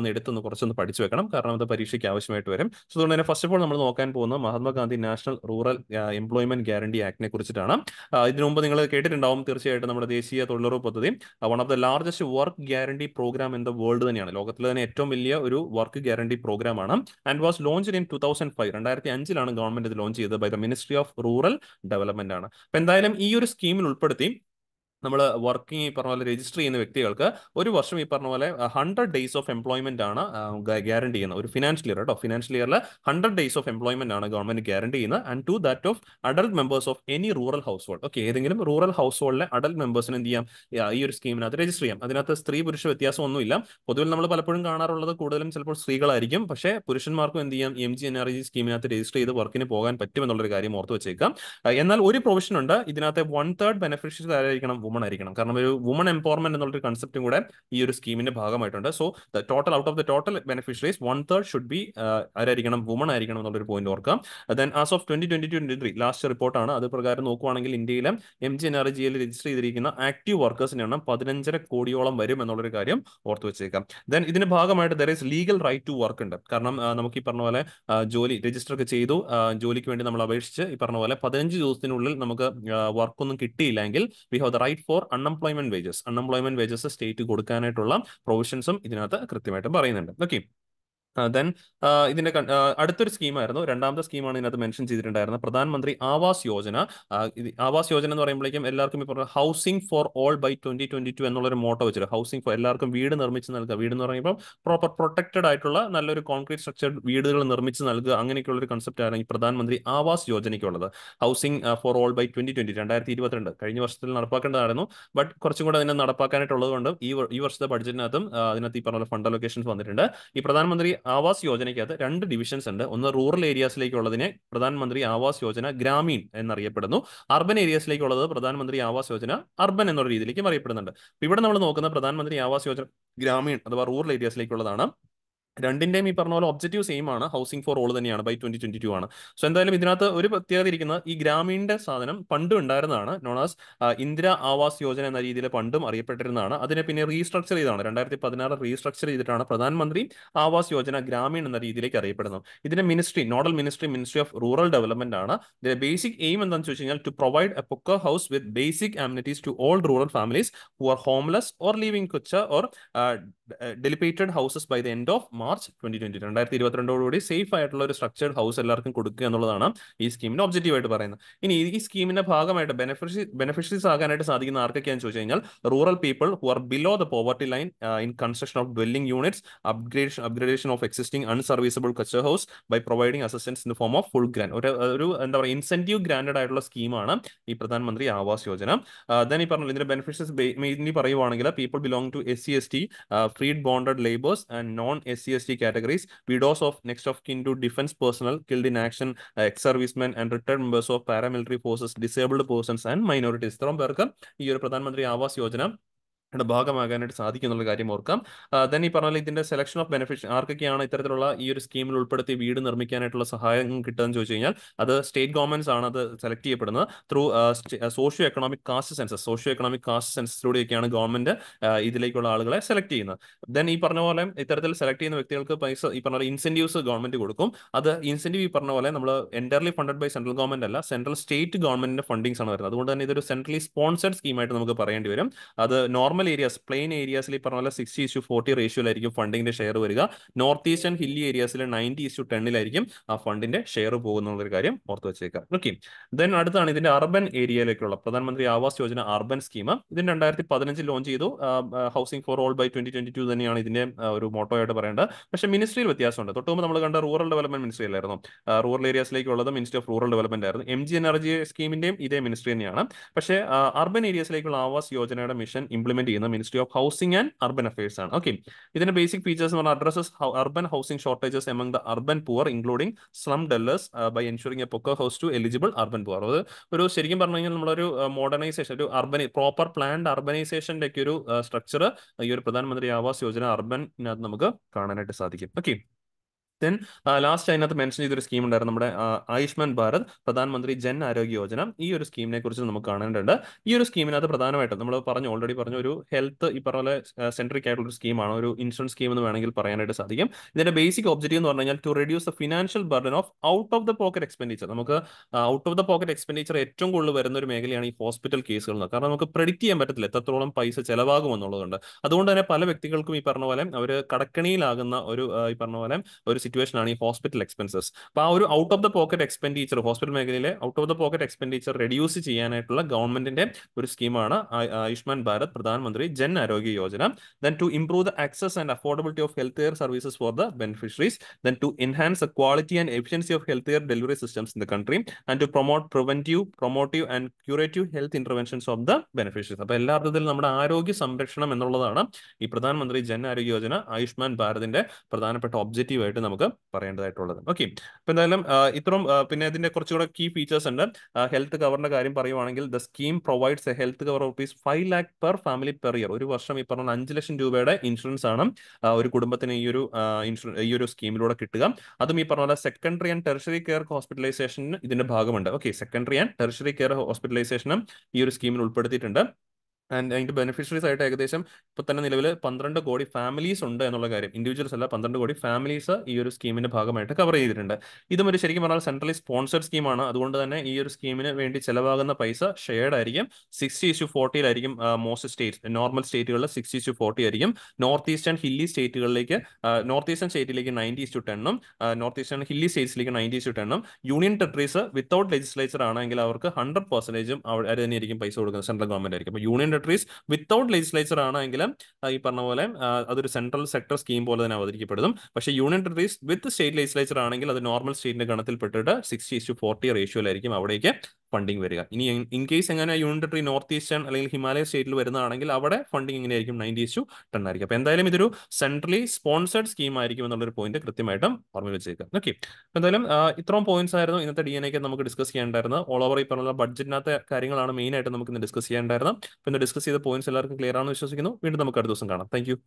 ഒന്ന് എടുത്തൊന്ന് കുറച്ചൊന്ന് പഠിച്ചു വെക്കണം കാരണം അത് പരീക്ഷയ്ക്ക് ആവശ്യമായിട്ട് വരും സോ അതുകൊണ്ട് തന്നെ ഫസ്റ്റ് ഓഫ് ഓൾ നമ്മൾ നോക്കാൻ പോകുന്ന Mahatma Gandhi national rural employment guarantee ആക്ടിനെ കുറിച്ചിട്ടാണ് ഇതിനു മുമ്പ് നിങ്ങൾ കേട്ടിട്ടുണ്ടാവും തീർച്ചയായിട്ടും നമ്മൾ നമ്മുടെ ദേശീയ തൊഴിലുറപ്പ് പദ്ധതി one of the largest work guarantee program in the world തന്നെയാണ് ലോകത്തിലെ തന്നെ ഏറ്റവും വലിയ ഒരു വർക്ക് ഗ്യാരണ്ടി പ്രോഗ്രാമാണ് and was launch in two thousand five രണ്ടായിരത്തി അഞ്ചിലാണ് ഗവൺമെന്റ് ഇത് ലോഞ്ച് ചെയ്തത് by the ministry of rural development ആണ് അപ്പൊ എന്തായാലും ഈ ഒരു സ്കീമിൽ ഉൾപ്പെടുത്തി നമ്മൾ വർക്കിംഗ് ഈ പറഞ്ഞ പോലെ രജിസ്റ്റർ ചെയ്യുന്ന വ്യക്തികൾക്ക് ഒരു വർഷം ഈ പറഞ്ഞ പോലെ ഹൺഡ്രഡ് ഡേയ്സ് ഓഫ് എംപ്ലോയ്മെന്റ് ആണ് ഗ്യാരണ്ടി ചെയ്യുന്നത് ഒരു ഫിനാൻഷ്യൽ ഇയർ കേട്ടോ ഫിനാൻഷ്യൽ ഇയറിൽ ഹൺഡ്രഡ് ഡേയ്സ് ഓഫ് എംപ്ലോയ്മെന്റ് ആണ് ഗവൺമെന്റ് ഗ്യാരണ്ടി ചെയ്യുന്നത് and to that of adult members of any rural household okay ഏതെങ്കിലും റൂറൽ ഹൗസ് ഹോൾഡിലെ അഡൽട്ട് മെമ്പേഴ്സിന് എന്ത് ചെയ്യാം ഈ ഒരു സ്കീമിനകത്ത് രജിസ്റ്റർ ചെയ്യാം അതിനകത്ത് സ്ത്രീ പുരുഷ വ്യത്യാസമൊന്നുമില്ല പൊതുവിൽ നമ്മൾ പലപ്പോഴും കാണാറുള്ളത് കൂടുതലും ചിലപ്പോൾ സ്ത്രീകളായിരിക്കും പക്ഷേ പുരുഷന്മാർക്കും എന്ത് ചെയ്യാം M G N R G സ്കീമിനകത്ത് രജിസ്റ്റർ ചെയ്ത് വർക്കിന് പോകാൻ പറ്റുമെന്നുള്ളൊരു കാര്യം ഓർത്ത് വെച്ചേക്കാം എന്നാൽ ഒരു പ്രൊവിഷൻ ഉണ്ട് ഇതിനകത്ത് വൺ തേർഡ് ബെനിഫിഷ്യറി ആരായിരിക്കണം വുമൺ ആയിരിക്കണം കാരണം ഒരു വുമൺ എംപവർമെന്റ് എന്നുള്ളൊരു കൺസെപ്റ്റും കൂടെ ഈ ഒരു സ്കീമിന്റെ ഭാഗമായിട്ടുണ്ട് so the total out of the total beneficiaries one third should be ആരായിരിക്കണം വുമൺ ആയിരിക്കണം എന്നുള്ളൊരു പോയിന്റ് ഓർക്കുക then as of twenty twenty twenty three last റിപ്പോർട്ടാണ് അത് പ്രകാരം നോക്കുവാണെങ്കിൽ ഇന്ത്യയിലെ എം ജി എൻ ആർ ജിയിൽ രജിസ്റ്റർ ചെയ്തിരിക്കുന്ന ആക്റ്റീവ് വർക്കേഴ്സിന്റെ എണ്ണം പതിനഞ്ചര കോടിയോളം വരും എന്നുള്ളൊരു കാര്യം ഓർത്തു വെച്ചേക്കാം ദെൻ ഇതിന്റെ ഭാഗമായിട്ട് there is legal right to work ഉണ്ട് കാരണം uh, നമുക്ക് ഈ പറഞ്ഞ പോലെ uh, ജോലി രജിസ്റ്റർ ഒക്കെ ചെയ്തു ജോലിക്ക് വേണ്ടി നമ്മൾ അപേക്ഷിച്ച് ഈ പറഞ്ഞ പോലെ പതിനഞ്ച് ദിവസത്തിനുള്ളിൽ നമുക്ക് വർക്കൊന്നും കിട്ടിയില്ലെങ്കിൽ we have the right state for unemployment wages unemployment wages state കൊടുക്കാനായിട്ടുള്ള പ്രൊവിഷൻസും ഇതിനകത്ത് കൃത്യമായിട്ട് പറയുന്നുണ്ട് ഓക്കെ ദെൻ ഇതിന്റെ അടുത്തൊരു സ്കീമായിരുന്നു രണ്ടാമത്തെ സ്കീമാണ് ഇതിനകത്ത് മെൻഷൻ ചെയ്തിട്ടുണ്ടായിരുന്നത് പ്രധാനമന്ത്രി ആവാസ് യോജന ആവാസ് യോജന എന്ന് പറയുമ്പോഴേക്കും എല്ലാവർക്കും ഇപ്പോൾ housing for all by twenty twenty two എന്നുള്ളൊരു മോട്ടോ വെച്ചിട്ട് ഹൗസിംഗ് ഫോർ എല്ലാവർക്കും വീട് നിർമ്മിച്ച് നൽകുക വീട് എന്ന് പറയുമ്പോൾ പ്രോപ്പർ പ്രൊട്ടക്റ്റഡ് ആയിട്ടുള്ള നല്ലൊരു കോൺക്രീറ്റ് സ്ട്രക്ചേർഡ് വീടുകൾ നിർമ്മിച്ച് നൽകുക അങ്ങനെയൊക്കെയുള്ള ഒരു കൺസെപ്റ്റ് ആയിരുന്നു ഈ പ്രധാനമന്ത്രി ആവാസ് യോജനയ്ക്കുള്ളത് housing for all by twenty twenty രണ്ടായിരത്തി ഇരുപത്തിരണ്ട് കഴിഞ്ഞ വർഷത്തിൽ നടപ്പാക്കേണ്ടതായിരുന്നു ബട്ട് കുറച്ചും കൂടെ അതിനെ നടപ്പാക്കാനായിട്ടുള്ളത് കൊണ്ട് ഈ ഈ വർഷത്തെ ബഡ്ജറ്റിനകത്തും അതിനകത്ത് ഈ പറഞ്ഞ ഫണ്ട് അലൊക്കേഷൻസ് വന്നിട്ടുണ്ട് ഈ പ്രധാനമന്ത്രി ആവാസ് യോജനയ്ക്കകത്ത് രണ്ട് ഡിവിഷൻസ് ഉണ്ട് ഒന്ന് റൂറൽ ഏരിയാസിലേക്കുള്ളതിനെ പ്രധാനമന്ത്രി ആവാസ് യോജന ഗ്രാമീൺ എന്നറിയപ്പെടുന്നു അർബൻ ഏരിയാസിലേക്കുള്ളത് പ്രധാനമന്ത്രി ആവാസ് യോജന അർബൻ എന്നുള്ള രീതിയിലേക്കും അറിയപ്പെടുന്നുണ്ട് ഇവിടെ നമ്മൾ നോക്കുന്ന പ്രധാനമന്ത്രി ആവാസ് യോജന ഗ്രാമീൺ അഥവാ റൂറൽ ഏരിയാസിലേക്കുള്ളതാണ് രണ്ടിന്റെയും ഈ പറഞ്ഞ പോലെ ഒബ്ജക്റ്റീവ് സെയിം ആണ് ഹൗസിംഗ് ഫോർ ഓൾ തന്നെയാണ് ബൈ ട്വന്റി ട്വന്റി ടു ആണ് സോ എന്തായാലും ഇതിനകത്ത് ഒരു പ്രത്യേകത ഇരിക്കുന്നത് ഈ ഗ്രാമീണിന്റെ സാധനം പണ്ട് ഉണ്ടായിരുന്നതാണ് നോണാസ് ഇന്ദിര ആവാസ് യോജന എന്ന രീതിയിൽ പണ്ടും അറിയപ്പെട്ടിരുന്നതാണ് അതിനെ പിന്നെ റീസ്ട്രക്ചർ ചെയ്താണ് രണ്ടായിരത്തി പതിനാറ് റീസ്ട്രക്ചർ ചെയ്തിട്ടാണ് പ്രധാനമന്ത്രി ആവാസ് യോജന ഗ്രാമീൺ എന്ന രീതിയിലേക്ക് അറിയപ്പെടുന്നത് ഇതിന്റെ ministry nodal ministry ministry of rural development ആണ് ഇതിന്റെ ബേസിക് എയിം എന്താണെന്ന് ചോദിച്ചു കഴിഞ്ഞാൽ to provide a pucca house with basic amenities to all rural families who are homeless or living kutcha or dilapidated houses by the end of March twenty twenty രണ്ടായിരത്തി ഇരുപത്തിരണ്ടോടുകൂടി safe ആയിട്ടുള്ള ഒരു structured house എല്ലാവർക്കും കൊടുക്കുക എന്നുള്ളതാണ് ഈ സ്കീമിന്റെ ഒബ്ജക്റ്റീവ് ആയിട്ട് പറയുന്നത് ഇനി ഈ സ്കീമിന്റെ ഭാഗമായിട്ട് ബെനിഫിഷ്യറി ബെനിഫിഷ്യറീസ് ആകാനായിട്ട് സാധിക്കുന്ന ആർക്കൊക്കെയാണെന്ന് ചോദിച്ചു കഴിഞ്ഞാൽ rural people who are below the poverty line in construction of dwelling units upgrade upgradation of existing unserviceable kutcha house by providing assistance in the form of full grant ഒരു ഒരു എന്താ പറയുക ഇൻസെന്റീവ് ഗ്രാൻഡഡ് ആയിട്ടുള്ള സ്കീമാണ് ഈ പ്രധാനമന്ത്രി ആവാസ് യോജന ദൻ ഈ പറഞ്ഞു ഇതിന്റെ ബെനിഫിഷ്യസ് മെയിൻലി പറയുവാണെങ്കിൽ people belong to S C S T freed bonded laborers and non-SCST categories, widows of next of kin to defense personnel, killed in action, uh, ex-servicemen and return members of paramilitary forces, disabled persons and minorities. This is the first time ഭാഗമാകാനായിട്ട് സാധിക്കും എന്നുള്ള കാര്യം ഓർക്കാം then ഈ പറഞ്ഞാൽ ഇതിന്റെ selection of benefit ആർക്കൊക്കെയാണ് ഇത്തരത്തിലുള്ള ഈ ഒരു സ്കീമിൽ ഉൾപ്പെടുത്തി വീട് നിർമ്മിക്കാനായിട്ടുള്ള സഹായം കിട്ടുകയെന്ന് ചോദിച്ചു കഴിഞ്ഞാൽ അത് സ്റ്റേറ്റ് ഗവൺമെന്റ്സ് ആണ് അത് സെലക്ട് ചെയ്യപ്പെടുന്നത് through socio economic caste census socio economic caste സെൻസസിലൂടെയൊക്കെയാണ് ഗവൺമെന്റ് ഇതിലേക്കുള്ള ആളുകളെ സെലക്ട് ചെയ്യുന്നത് ദെൻ ഈ പറഞ്ഞ പോലെ ഇത്തരത്തിൽ സെലക്ട് ചെയ്യുന്ന വ്യക്തികൾക്ക് പൈസ ഈ പറഞ്ഞ ഇൻസെന്റീവ്സ് ഗവൺമെന്റ് കൊടുക്കും അത് ഇൻസെന്റീവ് ഈ പറഞ്ഞ പോലെ നമ്മൾ entirely funded by central government അല്ല സെൻട്രൽ സ്റ്റേറ്റ് ഗവൺമെന്റിന്റെ ഫണ്ടിങ്സ് ആണ് വരുന്നത് അതുകൊണ്ട് തന്നെ ഇതൊരു സെൻട്രലി സ്പോൺസർഡ് സ്കീമായിട്ട് നമുക്ക് പറയേണ്ടി വരും അത് നോർമൽ നോർമൽ ഏരിയാസ് പ്ലെയിൻ ഏരിയാസിൽ ഈ പറഞ്ഞ പോലെ സിക്സ്റ്റി ഇഷ്യൂ ഫോർട്ടി റേഷ്യോയിലായിരിക്കും ഫണ്ടിന്റെ ഷെയർ വരിക നോർത്ത് ഈസ്റ്റേൺ ഹില്ലി ഏരിയാസിൽ നയൻറ്റി ഇഷ്യൂ ടെണ്ണിലായിരിക്കും ആ ഫണ്ടിന്റെ ഷെയർ പോകുന്നുള്ളൊരു കാര്യം ഓർത്ത് വെച്ചേക്കുക ഓക്കെ ദെൻ അടുത്താണ് ഇതിന്റെ അർബൻ ഏരിയയിലേക്കുള്ള പ്രധാനമന്ത്രി ആവാസ് യോജന അർബൻ സ്കീം ഇതിന് രണ്ടായിരത്തി പതിനഞ്ചിൽ ലോഞ്ച് ചെയ്തു housing for all by twenty twenty two തന്നെയാണ് ഇതിന്റെ ഒരു മോട്ടോ ആയിട്ട് പറയേണ്ടത് പക്ഷെ മിനിസ്ട്രിയിൽ വ്യത്യാസമുണ്ട് തൊട്ട് മുമ്പ് നമ്മൾ കണ്ട റൂറൽ ഡെവലപ്മെന്റ് മിനിസ്ട്രി അല്ലായിരുന്നു റൂറൽ ഏരിയാസിലേക്കുള്ളത് മിനിസ്ട്രി ഓഫ് റൂറൽ ഡെവലപ്മെന്റ് ആയിരുന്നു എം ജി എനർജി സ്കീമിന്റെയും ഇതേ മിനിസ്ട്രി തന്നെയാണ് പക്ഷേ അർബൻ ഏരിയസിലേക്കുള്ള ആവാസ് യോജനയുടെ മിഷൻ ഇംപ്ലിമെന്റ് ചെയ്യുന്ന ministry of housing and urban affairs ആണ് ഓക്കെ ഇതിന്റെ ബേസിക് ഫീച്ചേഴ്സ് എന്ന് പറഞ്ഞാൽ addresses urban housing shortages among the urban poor including slum dwellers by ensuring a pucca house to eligible urban poor അത് ഒരു ശരിക്കും പറഞ്ഞു കഴിഞ്ഞാൽ നമ്മളൊരു മോഡേണൈസേഷൻ uh, ഒരു അർബൻ പ്രോപ്പർ പ്ലാൻഡ് അർബനൈസേഷന്റെ ഒക്കെ ഒരു സ്ട്രക്ചർ uh, ഈ ഒരു പ്രധാനമന്ത്രി ആവാസ് യോജന അർബൻ നമുക്ക് കാണാനായിട്ട് സാധിക്കും ഓക്കെ ദെൻ ലാസ്റ്റ് uh, അതിനകത്ത് മെൻഷൻ ചെയ്തൊരു സ്കീം ഉണ്ടായിരുന്നു നമ്മുടെ ആയുഷ്മാൻ ഭാരത് പ്രധാനമന്ത്രി ജൻ ആരോഗ്യ യോജന ഈ ഒരു സ്കീമിനെ കുറിച്ച് നമുക്ക് കാണേണ്ടതുണ്ട് ഈ ഒരു സ്കീമിനകത്ത് പ്രധാനമായിട്ടും നമ്മൾ പറഞ്ഞു ഓൾറെഡി പറഞ്ഞു ഒരു ഹെൽത്ത് ഈ പറഞ്ഞ പോലെ സെൻട്രിക് ആയിട്ടുള്ള ഒരു സ്കീമാണ് ഒരു ഇൻഷുറൻസ് സ്കീം എന്ന് വേണമെങ്കിൽ പറയാനായിട്ട് സാധിക്കും ഇതിന്റെ ബേസിക് ഒബ്ജക്റ്റീവ് എന്ന് പറഞ്ഞു കഴിഞ്ഞാൽ to reduce the financial burden of out of the pocket expenditure നമുക്ക് out of the pocket expenditure ഏറ്റവും കൂടുതൽ വരുന്ന ഒരു മേഖലയാണ് ഈ ഹോസ്പിറ്റൽ കേസുകൾ കാരണം നമുക്ക് പ്രെഡിക്റ്റ് ചെയ്യാൻ പറ്റത്തില്ല എത്രത്തോളം പൈസ ചെലവാകും എന്നുള്ളതുകൊണ്ട് അതുകൊണ്ട് തന്നെ പല വ്യക്തികൾക്കും ഈ പറഞ്ഞ പോലെ അവർ കടക്കണിയിലാകുന്ന ഒരു ഈ പറഞ്ഞ പോലെ ഒരു സിറ്റുവേഷൻ ആണ് ഈ ഹോസ്പിറ്റൽ എക്സ്പെൻസസ് അപ്പോൾ ആ ഒരു out of the pocket expenditure hospital മേഖലയിലെ out of the pocket expenditure reduce ചെയ്യാനായിട്ടുള്ള ഗവൺമെന്റിന്റെ ഒരു സ്കീമാണ് ആയുഷ്മാൻ ഭാരത് പ്രധാനമന്ത്രി Jan Arogya Yojana then to improve the access and affordability of health care services for the beneficiaries then to enhance the quality and efficiency of health care delivery systems in the country and to promote preventive promotive and curative health interventions of the beneficiaries അപ്പോൾ എല്ലാ അർത്ഥത്തിലും നമ്മുടെ ആരോഗ്യ സംരക്ഷണം എന്നുള്ളതാണ് ഈ പ്രധാനമന്ത്രി ജൻ ആരോഗ്യ യോജന ആയുഷ്മാൻ ഭാരതിന്റെ പ്രധാനപ്പെട്ട ഒബ്ജക്റ്റീവായിട്ട് നമുക്ക് നമുക്ക് പറയേണ്ടതായിട്ടുള്ളത് ഓക്കെ അപ്പൊ എന്തായാലും ഇത്രയും പിന്നെ ഇതിന്റെ കുറച്ചുകൂടെ കീ ഫീച്ചേഴ്സ് ഉണ്ട് ഹെൽത്ത് കവറിന്റെ കാര്യം പറയുവാണെങ്കിൽ the scheme provides a health cover rupees five lakh per family per year ഒരു വർഷം ഈ പറഞ്ഞ അഞ്ച് ലക്ഷം രൂപയുടെ ഇൻഷുറൻസ് ആണ് ഒരു കുടുംബത്തിന് ഈ ഒരു ഇൻഷുറൻസ് ഈ ഒരു സ്കീമിലൂടെ കിട്ടുക അതും ഈ പറഞ്ഞ സെക്കൻഡറി ആൻഡ് ടെറിഷറി കെയർ ഹോസ്പിറ്റലൈസേഷന് ഇതിന്റെ ഭാഗമുണ്ട് okay secondary and tertiary care ഹോസ്പിറ്റലൈസേഷനും ഈ ഒരു സ്കീമിൽ ഉൾപ്പെടുത്തിയിട്ടുണ്ട് ആൻഡ് അതിന്റെ ബെനിഫിഷ്യറീസ് ആയിട്ട് ഏകദേശം ഇപ്പൊ തന്നെ നിലവിൽ പന്ത്രണ്ട് കോടി ഫാമിലീസ് ഉണ്ട് എന്നുള്ള കാര്യം ഇൻഡിവിജ്വൽസ് അല്ല പന്ത്രണ്ട് കോടി ഫാമിലീസ് ഈ ഒരു സ്കീമിന്റെ ഭാഗമായിട്ട് കവർ ചെയ്തിട്ടുണ്ട് ഇതും ഒരു ശരിക്കും പറഞ്ഞാൽ സെൻട്രലി സ്പോൺസർഡ് സ്കീമാണ് അതുകൊണ്ട് തന്നെ ഈ ഒരു സ്കീമിന് വേണ്ടി ചെലവാകുന്ന പൈസ ഷെയർഡ് ആയിരിക്കും സിക്സ്റ്റി ഇഷ്യൂ ഫോർട്ടിയിലായിരിക്കും മോസ്റ്റ് സ്റ്റേറ്റ് നോർമൽ സ്റ്റേറ്റുകളിൽ സിക്സ്റ്റി ഇഷ്യൂ ഫോർട്ടി ആയിരിക്കും നോർത്ത് ഈസ്റ്റേൺ ഹില്ലി സ്റ്റേറ്റുകളിലേക്ക് നോർത്ത് ഈസ്റ്റേൺ സ്റ്റേറ്റിലേക്ക് നയൻറ്റി ഇസ്റ്റു ടെണ്ണും നോർത്ത് ഈസ്റ്റേൺ ഹില്ലി സ്റ്റേറ്റ്സിലേക്ക് നയൻറ്റി ഇസ്റ്റു ടെണ്ണും യൂണിയൻ ടെറിട്ടറീസ് വിത്തൗട്ട് ലെജിസ്ലേച്ചർ ആണെങ്കിൽ അവർക്ക് ഹൺഡ്രഡ് പെർസെൻറ്റേജും അവർ തന്നെയായിരിക്കും പൈസ കൊടുക്കുന്നത് സെൻട്രൽ ഗവൺമെന്റ് ആയിരിക്കും അപ്പോൾ യൂണിയൻ ടെറിട്ടറീസ് വിത്തൗട്ട് ലെജിസ്ലേച്ചർ ആണെങ്കിൽ ഈ പറഞ്ഞ പോലെ അതൊരു സെൻട്രൽ സെക്ടർ സ്കീം പോലെ തന്നെ അവതരിക്കപ്പെടുന്നു പക്ഷേ union territories with state legislature ആണെങ്കിൽ അത് നോർമൽ സ്റ്റേറ്റിന്റെ ഗണത്തിൽപ്പെട്ടിട്ട് സിക്സ്റ്റി ഇസ്റ്റു ഫോർട്ടി റേഷ്യോയിലായിരിക്കും അവിടേക്ക് ഫണ്ടിങ് വരിക ഇനി ഇൻ കേസ് എങ്ങനെ യൂണിറ്ററി നോർത്ത് ഈസ്റ്റേൺ അല്ലെങ്കിൽ ഹിമാലയ സ്റ്റേറ്റിൽ വരുന്നതാണെങ്കിൽ അവിടെ ഫണ്ടിങ് എങ്ങനെയായിരിക്കും നയൻറ്റി ഇസ്റ്റു ടെൻ ആയിരിക്കും അപ്പോൾ എന്തായാലും ഇതൊരു സെൻട്രലി സ്പോൺസേഡ് സ്കീം ആയിരിക്കും എന്നുള്ളൊരു പോയിന്റ് കൃത്യമായിട്ടും ഓർമ്മ വെച്ചേക്കാം ഓക്കെ എന്തായാലും ഇത്രയും പോയിന്റ്സ് ആയിരുന്നു ഇന്നത്തെ ഡി എൻ എക്ക് നമുക്ക് ഡിസ്കസ് ചെയ്യേണ്ടായിരുന്നത് ഓൾ ഓവർ ഈ പറഞ്ഞ ബഡ്ജറ്റിനകത്തെ കാര്യങ്ങളാണ് മെയിൻ ആയിട്ട് നമുക്ക് ഇന്ന് ഡിസ്കസ് ചെയ്യേണ്ടായിരുന്നത് ഇന്ന് ഡിസ്കസ് ചെയ്ത പോയിന്റ്സ് എല്ലാവർക്കും ക്ലിയർ ആണെന്ന് വിശ്വസിക്കുന്നു വീണ്ടും നമുക്ക് അടുത്ത ദിവസം കാണാം താങ്ക്